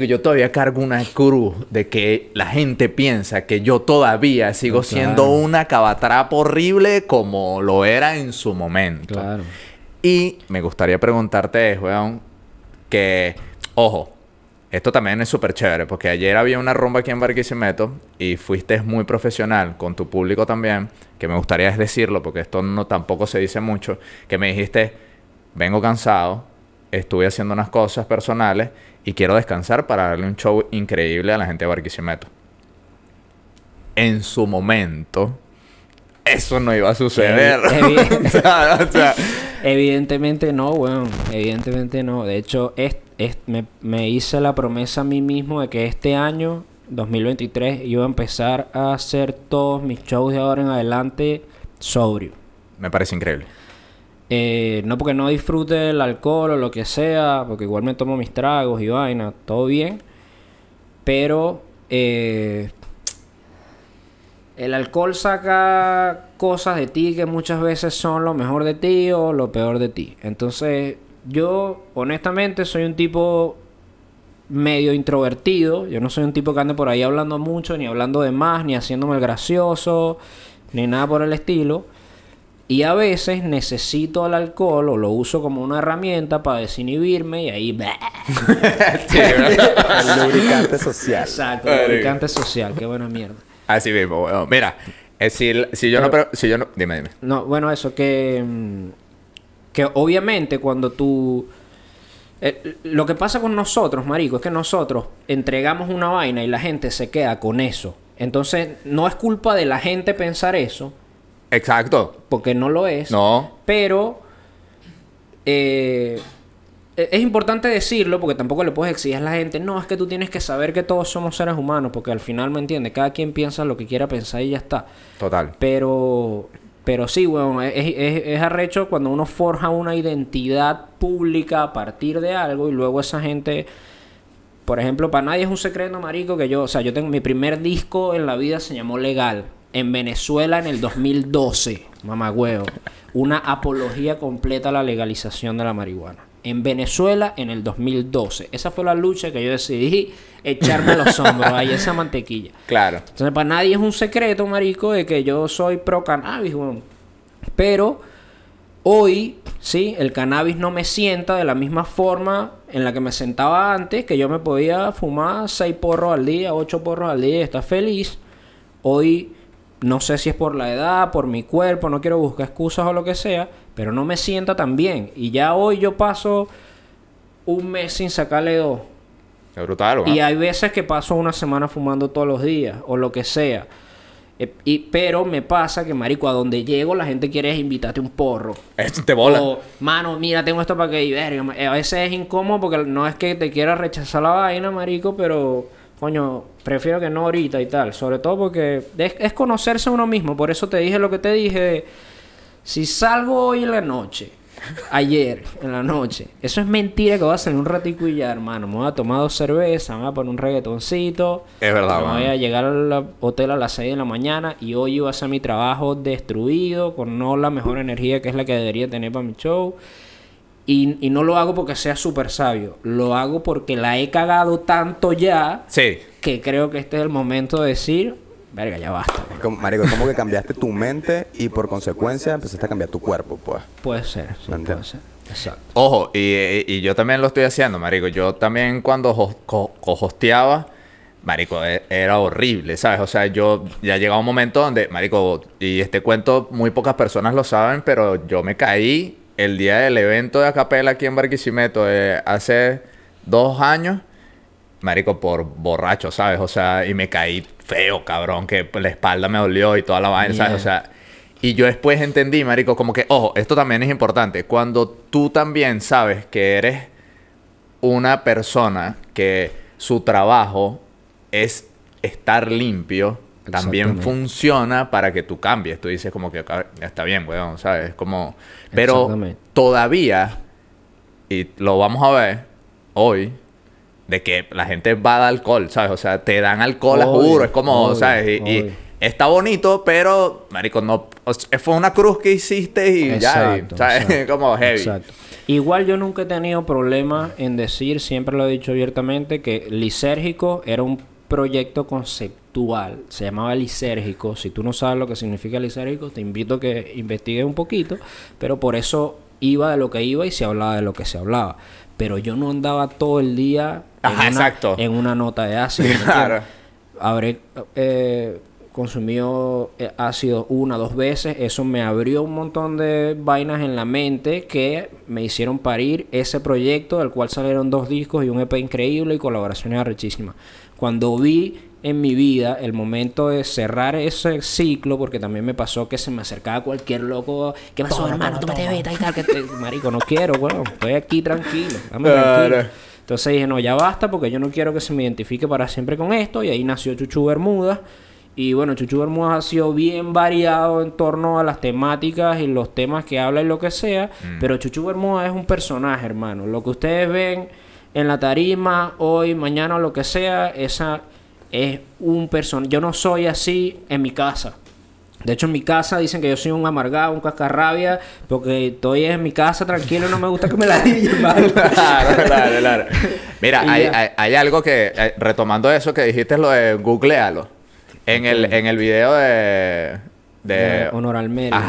yo todavía cargo una cruz de que la gente piensa que yo todavía sigo siendo una cabatrapa horrible como lo era en su momento. Claro. Y me gustaría preguntarte, weón, que, ojo, esto también es súper chévere, porque ayer había una rumba aquí en Barquisimeto y fuiste muy profesional con tu público también, que me gustaría decirlo, porque esto no tampoco se dice mucho, que me dijiste, vengo cansado, estuve haciendo unas cosas personales y quiero descansar para darle un show increíble a la gente de Barquisimeto. En su momento, eso no iba a suceder. Evidentemente no, weón. Evidentemente no. De hecho, me, me, hice la promesa a mí mismo de que este año, 2023, iba a empezar a hacer todos mis shows de ahora en adelante sobrio. Me parece increíble. Eh, no porque no disfrute el alcohol o lo que sea, porque igual me tomo mis tragos y vaina, todo bien. Pero eh, el alcohol saca cosas de ti que muchas veces son lo mejor de ti o lo peor de ti. Entonces, yo honestamente soy un tipo medio introvertido. Yo no soy un tipo que ande por ahí hablando mucho, ni hablando de más, ni haciéndome el gracioso, ni nada por el estilo. Y a veces necesito el alcohol o lo uso como una herramienta para desinhibirme y ahí... el lubricante social. Exacto, el lubricante social. Qué buena mierda. Así mismo, bueno. Mira, eh, si, si, yo no... Si yo no... Dime, dime. No, bueno, eso que... Mm, que obviamente cuando tú... Eh, lo que pasa con nosotros, marico, es que nosotros entregamos una vaina y la gente se queda con eso. Entonces, no es culpa de la gente pensar eso, Exacto. Porque no lo es. No. Pero eh, e-, es importante decirlo porque tampoco le puedes exigir a la gente, no, es que tú tienes que saber que todos somos seres humanos, porque al final, ¿me entiendes? Cada quien piensa lo que quiera pensar y ya está. Total. Pero, pero sí, weón, es, es, e-, es arrecho cuando uno forja una identidad pública a partir de algo y luego esa gente... Por ejemplo, para nadie es un secreto, marico, que yo... O sea, yo tengo... Mi primer disco en la vida se llamó Legal en Venezuela en el 2012, mamagüeo, una apología completa a la legalización de la marihuana. En Venezuela en el 2012. Esa fue la lucha que yo decidí echarme los hombros ahí esa mantequilla. Claro. Entonces, para nadie es un secreto, marico, de que yo soy pro cannabis, Pero hoy, sí, el cannabis no me sienta de la misma forma en la que me sentaba antes, que yo me podía fumar seis porros al día, ocho porros al día está feliz. Hoy no sé si es por la edad, por mi cuerpo, no quiero buscar excusas o lo que sea, pero no me sienta tan bien. Y ya hoy yo paso un mes sin sacarle dos. Es brutal, ¿verdad? Y hay veces que paso una semana fumando todos los días o lo que sea. Eh, y, pero me pasa que, marico, a donde llego la gente quiere invitarte un porro. Esto te bola. O, mano, mira, tengo esto para que... a veces es incómodo porque no es que te quiera rechazar la vaina, marico, pero coño, prefiero que no ahorita y tal. Sobre todo porque es, conocerse a uno mismo. Por eso te dije lo que te dije. Si salgo hoy en la noche, ayer en la noche, eso es mentira que voy a salir un ratico y hermano. Me voy a tomar dos cervezas, me voy a poner un reggaetoncito. Es verdad, Me voy a llegar al hotel a las 6 de la mañana y hoy voy a hacer mi trabajo destruido, con no la mejor energía que es la que debería tener para mi show. Y, no lo hago porque sea súper sabio. Lo hago porque la he cagado tanto ya. Sí. Que creo que este es el momento de decir. Verga, ya basta. marico, es como que cambiaste tu mente y por consecuencia empezaste a cambiar tu cuerpo, pues. Puede ser, sí, puede ser. Exacto. Ojo, y, yo también lo estoy haciendo, marico. Yo también cuando cojosteaba... marico, e, era horrible, ¿sabes? O sea, yo ya llegaba un momento donde, marico, y este cuento muy pocas personas lo saben, pero yo me caí el día del evento de Acapela aquí en Barquisimeto, eh, hace dos años, marico, por borracho, ¿sabes? O sea, y me caí feo, cabrón, que pues, la espalda me dolió y toda la vaina, ¿sabes? O sea, y yo después entendí, marico, como que, ojo, esto también es importante. Cuando tú también sabes que eres una persona que su trabajo es estar limpio, también funciona para que tú cambies. Tú dices como que está bien, weón, ¿sabes? Como... Pero todavía, y lo vamos a ver hoy, de que la gente va dar alcohol, ¿sabes? O sea, te dan alcohol, a juro, es como, ¿sabes? Y, está bonito, pero, marico, no... fue una cruz que hiciste y ya, ¿sabes? como heavy. Igual yo nunca he tenido problema en decir, siempre lo he dicho abiertamente, que Lisérgico era un proyecto conceptual se llamaba lisérgico. Si tú no sabes lo que significa lisérgico, te invito a que investigues un poquito, pero por eso iba de lo que iba y se hablaba de lo que se hablaba. Pero yo no andaba todo el día en, una, en una nota de ácido. Habré eh, consumido eh, ácido una, dos veces. Eso me abrió un montón de vainas en la mente que me hicieron parir ese proyecto del cual salieron dos discos y un EP increíble y colaboraciones arrechísimas. Cuando vi en mi vida el momento de cerrar ese ciclo, porque también me pasó que se me acercaba cualquier loco. ¿Qué pasó, hermano? tú vete y tal. Que Marico, no quiero, weón. Estoy aquí tranquilo. Dame tranquilo. Entonces dije, no, ya basta porque yo no quiero que se me identifique para siempre con esto. Y ahí nació Chuchu Bermuda. Y bueno, Chuchu Bermuda ha sido bien variado en torno a las temáticas y los temas que habla y lo que sea. Mm. Pero Chuchu Bermuda es un personaje, hermano. Lo que ustedes ven en la tarima, hoy, mañana lo que sea, esa es un persona. Yo no soy así en mi casa. De hecho, en mi casa dicen que yo soy un amargado, un cascarrabia, porque estoy en mi casa tranquilo, no me gusta que me la digan. claro, claro, claro. Mira, hay, algo que, eh, retomando eso que dijiste, lo de googlealo. En el, en el video de, de... honor al mérito.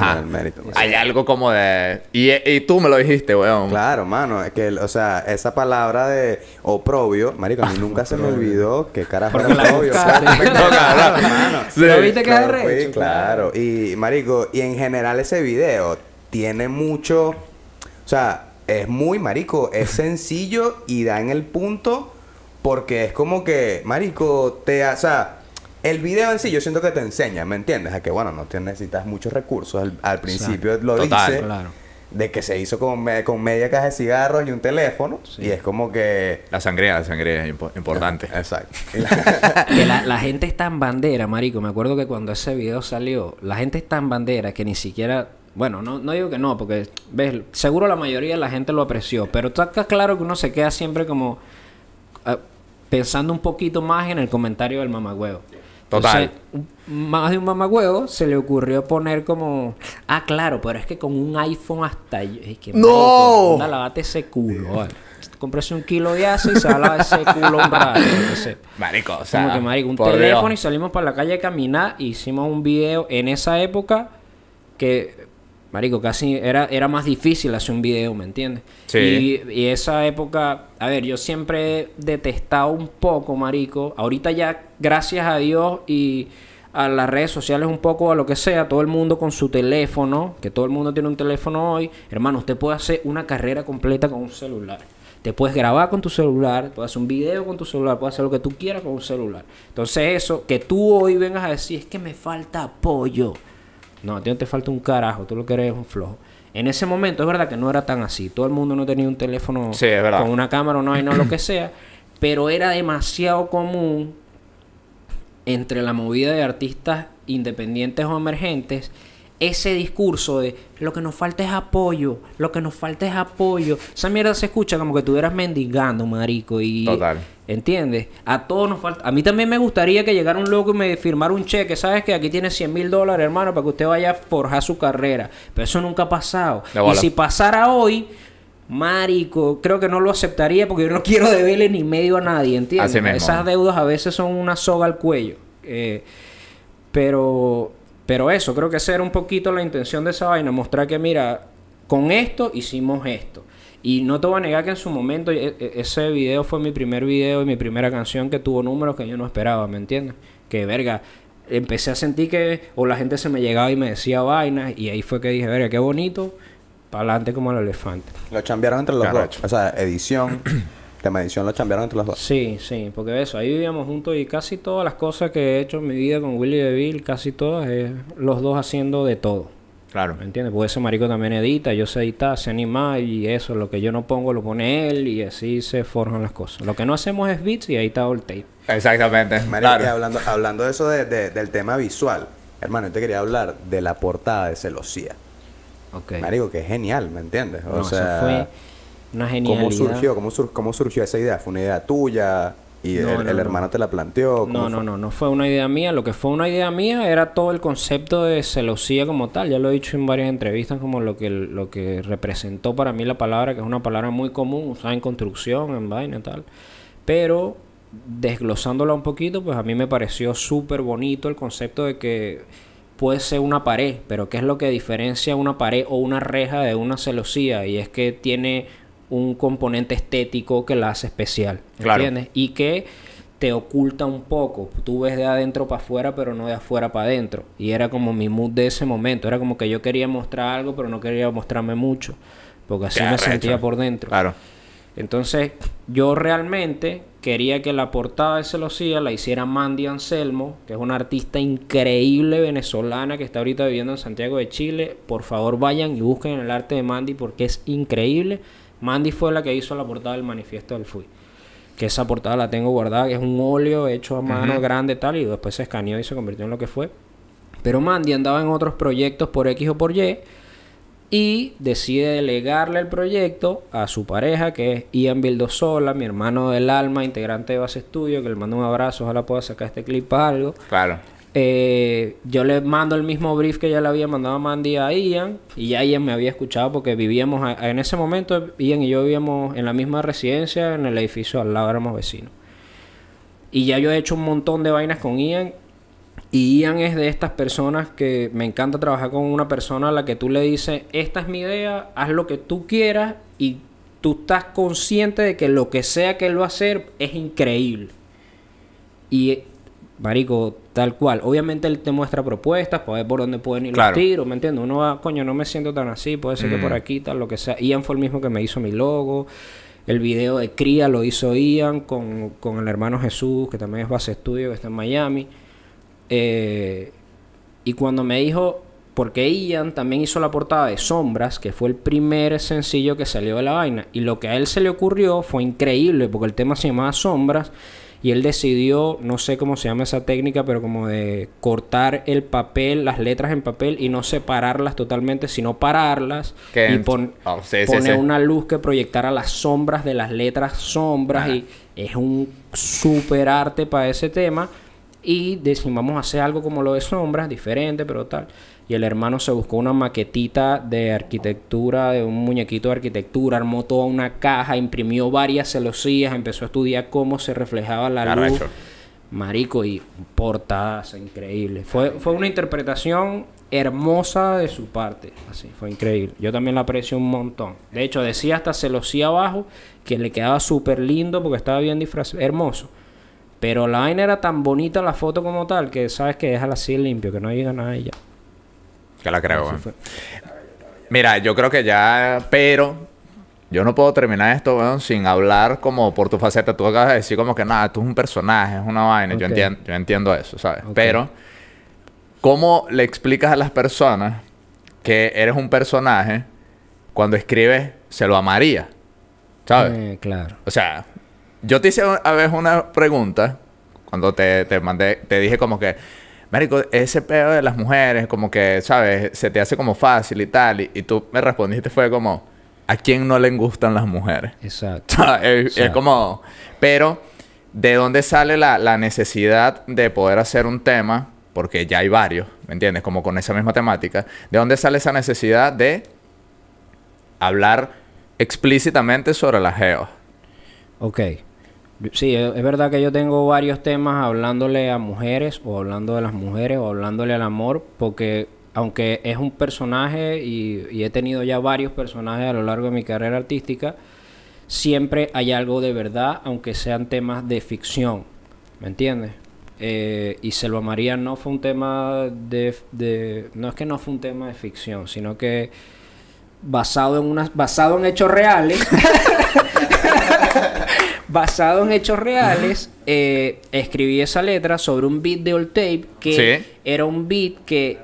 Hay algo como de... Y, tú me lo dijiste, weón. Claro, mano. Es que, o sea, esa palabra de oprobio... Marico, a mí nunca se me olvidó que carajo era oprobio. Pues, claro, mano. ¿Lo viste que claro, claro. Y, marico, y en general ese video tiene mucho... O sea, es muy, marico, es sencillo y da en el punto... Porque es como que, marico, te... O sea el video en sí yo siento que te enseña, ¿me entiendes? A que, bueno, no te necesitas muchos recursos. Al, principio lo total, Claro. De que se hizo con, media caja de cigarros y un teléfono. Y es como que... La sangría. la sangría es importante. exacto. que la, gente está en bandera, marico. Me acuerdo que cuando ese video salió, la gente está en bandera que ni siquiera... Bueno, no, no digo que no, porque, ves, seguro la mayoría de la gente lo apreció. Pero está claro que uno se queda siempre como... Eh, pensando un poquito más en el comentario del mamagüeo. Total. más de un mamagüevo se le ocurrió poner como. Ah, claro, pero es que con un iPhone hasta. Yo... Es que, ¡No! lavate ese culo, vale. un kilo de asa y se va a lavar ese culo un rato. marico, o sea. Como que, marico, un teléfono y salimos para la calle a caminar. E hicimos un video en esa época que Marico, casi era, era más difícil hacer un video, ¿me entiendes? Sí. Y, esa época, a ver, yo siempre he detestado un poco, Marico. Ahorita ya, gracias a Dios y a las redes sociales un poco, a lo que sea, todo el mundo con su teléfono, que todo el mundo tiene un teléfono hoy, hermano, usted puede hacer una carrera completa con un celular. Te puedes grabar con tu celular, puedes hacer un video con tu celular, puedes hacer lo que tú quieras con un celular. Entonces eso, que tú hoy vengas a decir, es que me falta apoyo. No, a ti no te falta un carajo, tú lo que eres es un flojo. En ese momento es verdad que no era tan así. Todo el mundo no tenía un teléfono con una cámara o no, no lo que sea. Pero era demasiado común entre la movida de artistas independientes o emergentes ese discurso de lo que nos falta es apoyo, lo que nos falta es apoyo. Esa mierda se escucha como que eras mendigando, marico. Y, Total. ¿Entiendes? A todos nos falta. A mí también me gustaría que llegara un loco y me firmara un cheque. ¿Sabes que aquí tiene 100 mil dólares, hermano, para que usted vaya a forjar su carrera? Pero eso nunca ha pasado. Y si pasara hoy, marico, creo que no lo aceptaría porque yo no quiero deberle ni medio a nadie, ¿entiendes? Esas deudas a veces son una soga al cuello. Eh, pero, pero eso, creo que esa era un poquito la intención de esa vaina. Mostrar que, mira, con esto hicimos esto. Y no te voy a negar que en su momento e, e, ese video fue mi primer video y mi primera canción que tuvo números que yo no esperaba, ¿me entiendes? Que verga, empecé a sentir que o la gente se me llegaba y me decía vainas y ahí fue que dije, verga, qué bonito, para adelante como el elefante. Lo chambearon entre los dos, o sea, edición, tema edición lo chambearon entre los dos. Sí, sí, porque eso, ahí vivíamos juntos y casi todas las cosas que he hecho en mi vida con Willy DeVille, casi todas, eh, los dos haciendo de todo. Claro. ¿Me entiendes? Porque ese marico también edita, yo sé editar, sé anima, y eso, lo que yo no pongo lo pone él y así se forjan las cosas. Lo que no hacemos es beats y ahí está el tape. Exactamente. Marico, claro. hablando, hablando de eso de, del tema visual, hermano, yo te quería hablar de la portada de Celosía. Ok. Marico, que es genial, ¿me entiendes? O sea, eso fue una genialidad. ¿Cómo surgió? ¿Cómo surgió esa idea? ¿Fue una idea tuya? ¿Y el, hermano te la planteó? No, no, no, no fue una idea mía. Lo que fue una idea mía era todo el concepto de celosía como tal. Ya lo he dicho en varias entrevistas como lo que, lo que representó para mí la palabra, que es una palabra muy común, usada en construcción, en vaina y tal. Pero desglosándola un poquito, pues a mí me pareció súper bonito el concepto de que puede ser una pared, pero ¿qué es lo que diferencia una pared o una reja de una celosía? Y es que tiene un componente estético que la hace especial. ¿Entiendes? Y que te oculta un poco. Tú ves de adentro para afuera, pero no de afuera para adentro. Y era como mi mood de ese momento. Era como que yo quería mostrar algo, pero no quería mostrarme mucho. Porque así me sentía por dentro. Claro. Entonces, yo realmente quería que la portada de Celosía la hiciera Mandy Anselmo, que es una artista increíble venezolana que está ahorita viviendo en Santiago de Chile. Por favor, vayan y busquen el arte de Mandy porque es increíble. Mandy fue la que hizo la portada del manifiesto del FUI. Que esa portada la tengo guardada, que es un óleo hecho a mano grande y grande tal, y después se escaneó y se convirtió en lo que fue. Pero Mandy andaba en otros proyectos por X o por Y y decide delegarle el proyecto a su pareja, que es Ian Sola, mi hermano del alma, integrante de Base Estudio, que le mando un abrazo, ojalá pueda sacar este clip para algo. Claro. Eh, yo le mando el mismo brief que ya le había mandado a Mandy a Ian y ya Ian me había escuchado porque vivíamos en ese momento Ian y yo vivíamos en la misma residencia en el edificio al lado éramos vecinos y ya yo he hecho un montón de vainas con Ian y Ian es de estas personas que me encanta trabajar con una persona a la que tú le dices esta es mi idea haz lo que tú quieras y tú estás consciente de que lo que sea que él va a hacer es increíble y Marico, tal cual. Obviamente él te muestra propuestas para pues, ver por dónde pueden ir los tiros, ¿me entiendes? Uno va, coño, no me siento tan así, puede ser que por mm. aquí, tal, lo que sea. Ian fue el mismo que me hizo mi logo. El video de Cría lo hizo Ian con, el hermano Jesús, que también es base estudio, que está en Miami. Eh, y cuando me dijo, porque Ian también hizo la portada de Sombras, que fue el primer sencillo que salió de la vaina. Y lo que a él se le ocurrió fue increíble, porque el tema se llamaba Sombras y él decidió, no sé cómo se llama esa técnica, pero como de cortar el papel, las letras en papel y no separarlas totalmente, sino pararlas y oh, poner una luz que proyectara las sombras de las letras sombras y es un super arte para ese tema y decimos vamos a hacer algo como lo de sombras, diferente, pero tal y el hermano se buscó una maquetita de arquitectura, de un muñequito de arquitectura, armó toda una caja, imprimió varias celosías, empezó a estudiar cómo se reflejaba la luz. Marico, y portadas increíble. Fue, fue una interpretación hermosa de su parte. Así, fue increíble. Yo también la aprecio un montón. De hecho, decía hasta celosía abajo que le quedaba súper lindo porque estaba bien disfrazado. Hermoso. Pero la vaina era tan bonita la foto como tal que sabes que déjala así limpio, que no llega nada ella. Que la creo, Mira, yo creo que ya, pero yo no puedo terminar esto, weón, sin hablar como por tu faceta. Tú acabas de decir como que nada, tú es un personaje, es una vaina. Yo, entiendo, entiendo eso, ¿sabes? Pero, ¿cómo le explicas a las personas que eres un personaje cuando escribes se lo amaría? ¿Sabes? Eh, claro. O sea, yo te hice a veces una pregunta cuando te mandé, te dije como que Marico, ese pedo de las mujeres, como que, ¿sabes? Se te hace como fácil y tal. Y, tú me respondiste, fue como, ¿a quién no le gustan las mujeres? Exacto. es, como, pero, ¿de dónde sale la, necesidad de poder hacer un tema? Porque ya hay varios, ¿me entiendes? Como con esa misma temática. ¿De dónde sale esa necesidad de hablar explícitamente sobre las geos? Ok. Sí, e, es verdad que yo tengo varios temas hablándole a mujeres o hablando de las mujeres o hablándole al amor, porque aunque es un personaje y, he tenido ya varios personajes a lo largo de mi carrera artística, siempre hay algo de verdad, aunque sean temas de ficción, ¿me entiendes? Eh, y Selva María no fue un tema de, de, No es que no fue un tema de ficción, sino que basado en, unas, basado en hechos reales. basado en hechos reales, eh, escribí esa letra sobre un beat de old tape que era un beat que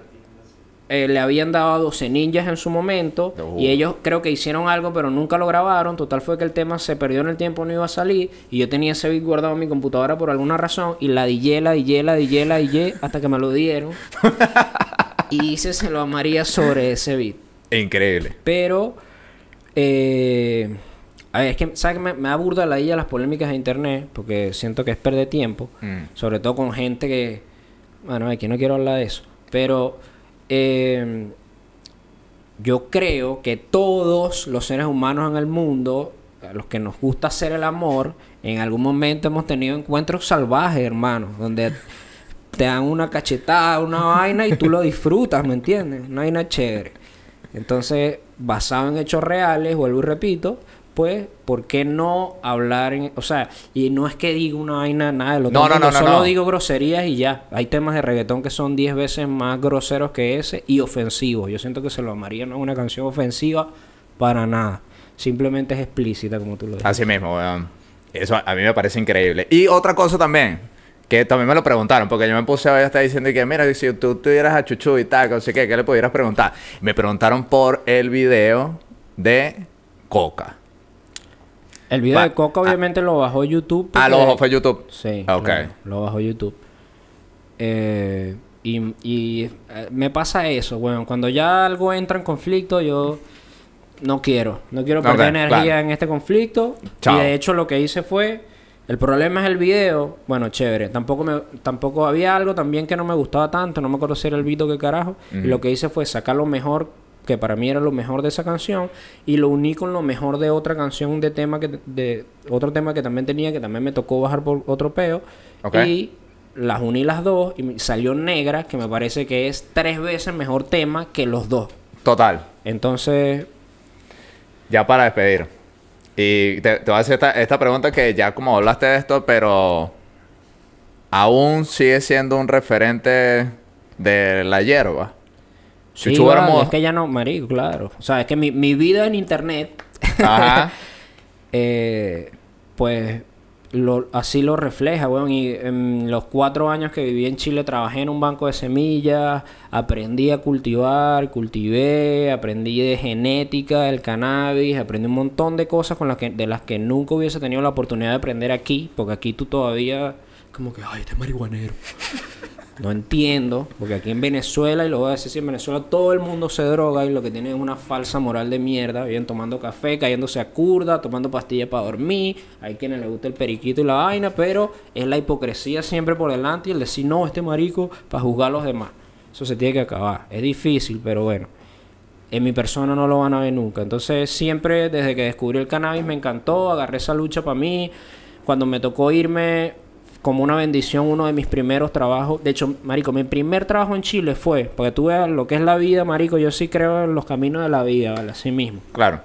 eh, le habían dado a 12 ninjas en su momento y oh. ellos creo que hicieron algo pero nunca lo grabaron. Total fue que el tema se perdió en el tiempo, no iba a salir y yo tenía ese beat guardado en mi computadora por alguna razón y la DJ, la DJ, la DJ, hasta que me lo dieron y hice se lo amaría sobre ese beat. Increíble. Pero... Eh, a ver, es que, ¿sabes? Me, me aburda la idea las polémicas de internet porque siento que es perder tiempo, mm. sobre todo con gente que. Bueno, aquí no quiero hablar de eso, pero. Eh, yo creo que todos los seres humanos en el mundo, a los que nos gusta hacer el amor, en algún momento hemos tenido encuentros salvajes, hermano, donde te dan una cachetada, una vaina y tú lo disfrutas, ¿me entiendes? Una vaina chévere. Entonces, basado en hechos reales, vuelvo y repito, pues, ¿por qué no hablar en, o sea, y no es que diga una vaina nada de lo no, no, no, no, solo digo groserías y ya. Hay temas de reggaetón que son 10 veces más groseros que ese y ofensivos. Yo siento que se lo amaría no es una canción ofensiva para nada. Simplemente es explícita como tú lo dices. Así mismo, weón. Eso a mí me parece increíble. Y otra cosa también, que también me lo preguntaron, porque yo me puse a estar diciendo que, mira, si tú tuvieras a Chuchu y tal, así sé ¿qué le pudieras preguntar? Me preguntaron por el video de Coca. El video de Coca ah. obviamente lo bajó YouTube. Ah, lo bajó fue YouTube. Sí. Ah, ok. lo bajó YouTube. Eh, y, eh, me pasa eso, Bueno, Cuando ya algo entra en conflicto, yo no quiero. No quiero perder energía en este conflicto. Chao. Y de hecho lo que hice fue... El problema es el video. Bueno, chévere. Tampoco me, tampoco había algo también que no me gustaba tanto. No me conocía el video que carajo. Y lo que hice fue sacar lo mejor que para mí era lo mejor de esa canción, y lo uní con lo mejor de otra canción de tema que de otro tema que también tenía, que también me tocó bajar por otro peo. Y las uní las dos y salió negra, que me parece que es tres veces mejor tema que los dos. Total. Entonces. Ya para despedir. Y te, voy a hacer esta pregunta que ya como hablaste de esto, pero aún sigue siendo un referente de la hierba sí, es que ya no, marico, claro. O sea, es que mi, vida en internet. Eh, pues lo, así lo refleja, weón. Y en los cuatro años que viví en Chile trabajé en un banco de semillas, aprendí a cultivar, cultivé, aprendí de genética del cannabis, aprendí un montón de cosas con las que, de las que nunca hubiese tenido la oportunidad de aprender aquí, porque aquí tú todavía como que, ay, este marihuanero. No entiendo, porque aquí en Venezuela, y lo voy a decir si en Venezuela, todo el mundo se droga y lo que tiene es una falsa moral de mierda. Vienen tomando café, cayéndose a curda, tomando pastillas para dormir. Hay quienes les gusta el periquito y la vaina, pero es la hipocresía siempre por delante y el decir no, este marico, para juzgar a los demás. Eso se tiene que acabar. Es difícil, pero bueno. En mi persona no lo van a ver nunca. Entonces, siempre desde que descubrí el cannabis me encantó, agarré esa lucha para mí. Cuando me tocó irme, como una bendición uno de mis primeros trabajos. De hecho, Marico, mi primer trabajo en Chile fue, porque tú veas lo que es la vida, Marico, yo sí creo en los caminos de la vida, ¿vale? Así mismo. Claro.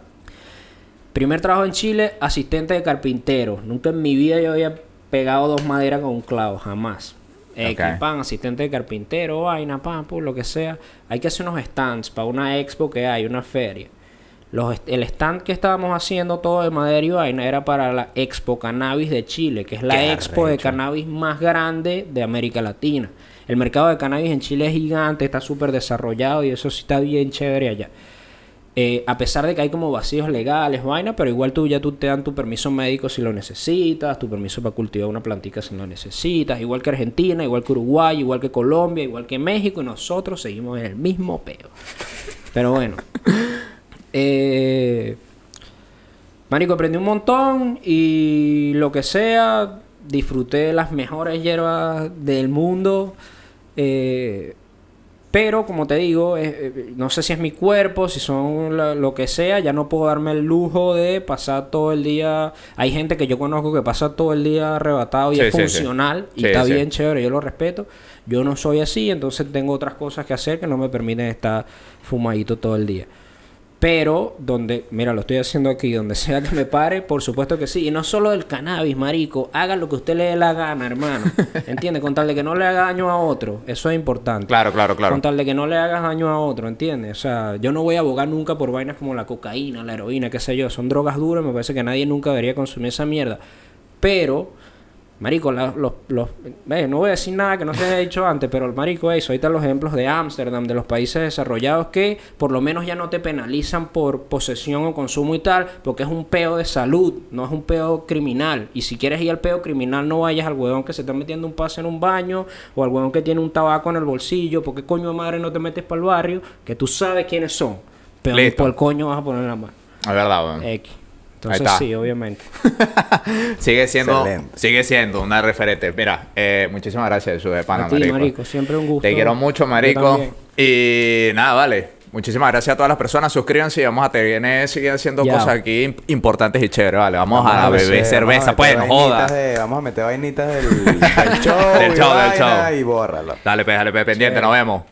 Primer trabajo en Chile, asistente de carpintero. Nunca en mi vida yo había pegado dos maderas con un clavo, jamás. Eh, asistente de carpintero, vaina, pan, pues lo que sea. Hay que hacer unos stands para una expo que hay, una feria. Los, el stand que estábamos haciendo todo de madera y vaina era para la Expo Cannabis de Chile, que es la expo de cannabis más grande de América Latina. El mercado de cannabis en Chile es gigante, está súper desarrollado y eso sí está bien chévere allá. Eh, a pesar de que hay como vacíos legales, vaina, pero igual tú ya tú te dan tu permiso médico si lo necesitas, tu permiso para cultivar una plantica si lo necesitas, igual que Argentina, igual que Uruguay, igual que Colombia, igual que México, y nosotros seguimos en el mismo peo. Pero bueno. Eh, Marico, aprendí un montón y lo que sea, disfruté las mejores hierbas del mundo. Eh, pero, como te digo, eh, no sé si es mi cuerpo, si son lo que sea, ya no puedo darme el lujo de pasar todo el día. Hay gente que yo conozco que pasa todo el día arrebatado y es funcional y está bien chévere, yo lo respeto. Yo no soy así, entonces tengo otras cosas que hacer que no me permiten estar fumadito todo el día. Pero donde, mira, lo estoy haciendo aquí, donde sea que me pare, por supuesto que sí. Y no solo el cannabis, marico, haga lo que usted le dé la gana, hermano. ¿Entiendes? Con tal de que no le haga daño a otro, eso es importante. Claro, claro, claro. Con tal de que no le hagas daño a otro, ¿entiendes? O sea, yo no voy a abogar nunca por vainas como la cocaína, la heroína, qué sé yo. Son drogas duras, me parece que nadie nunca debería consumir esa mierda. Pero Marico, los, los no voy a decir nada que no se haya dicho antes, pero el marico eso, ahorita están los ejemplos de Ámsterdam, de los países desarrollados que por lo menos ya no te penalizan por posesión o consumo y tal, porque es un peo de salud, no es un peo criminal. Y si quieres ir al peo criminal, no vayas al huevón que se está metiendo un pase en un baño o al huevón que tiene un tabaco en el bolsillo, porque coño de madre no te metes para el barrio, que tú sabes quiénes son. Pero por el coño vas a poner la mano. la verdad, entonces sí, obviamente. sigue siendo sigue siendo una referente. Mira, eh, muchísimas gracias, vez, Pana, marico. Siempre un gusto. Te quiero mucho, marico. Y nada, vale. Muchísimas gracias a todas las personas. Suscríbanse y vamos a tener viene seguir haciendo cosas aquí importantes y chéveres. Vale, vamos, a, beber cerveza, pues, no jodas. vamos a meter vainitas del, show. del show, y del show. bórralo. Dale, pues, dale, pues, pendiente, nos vemos.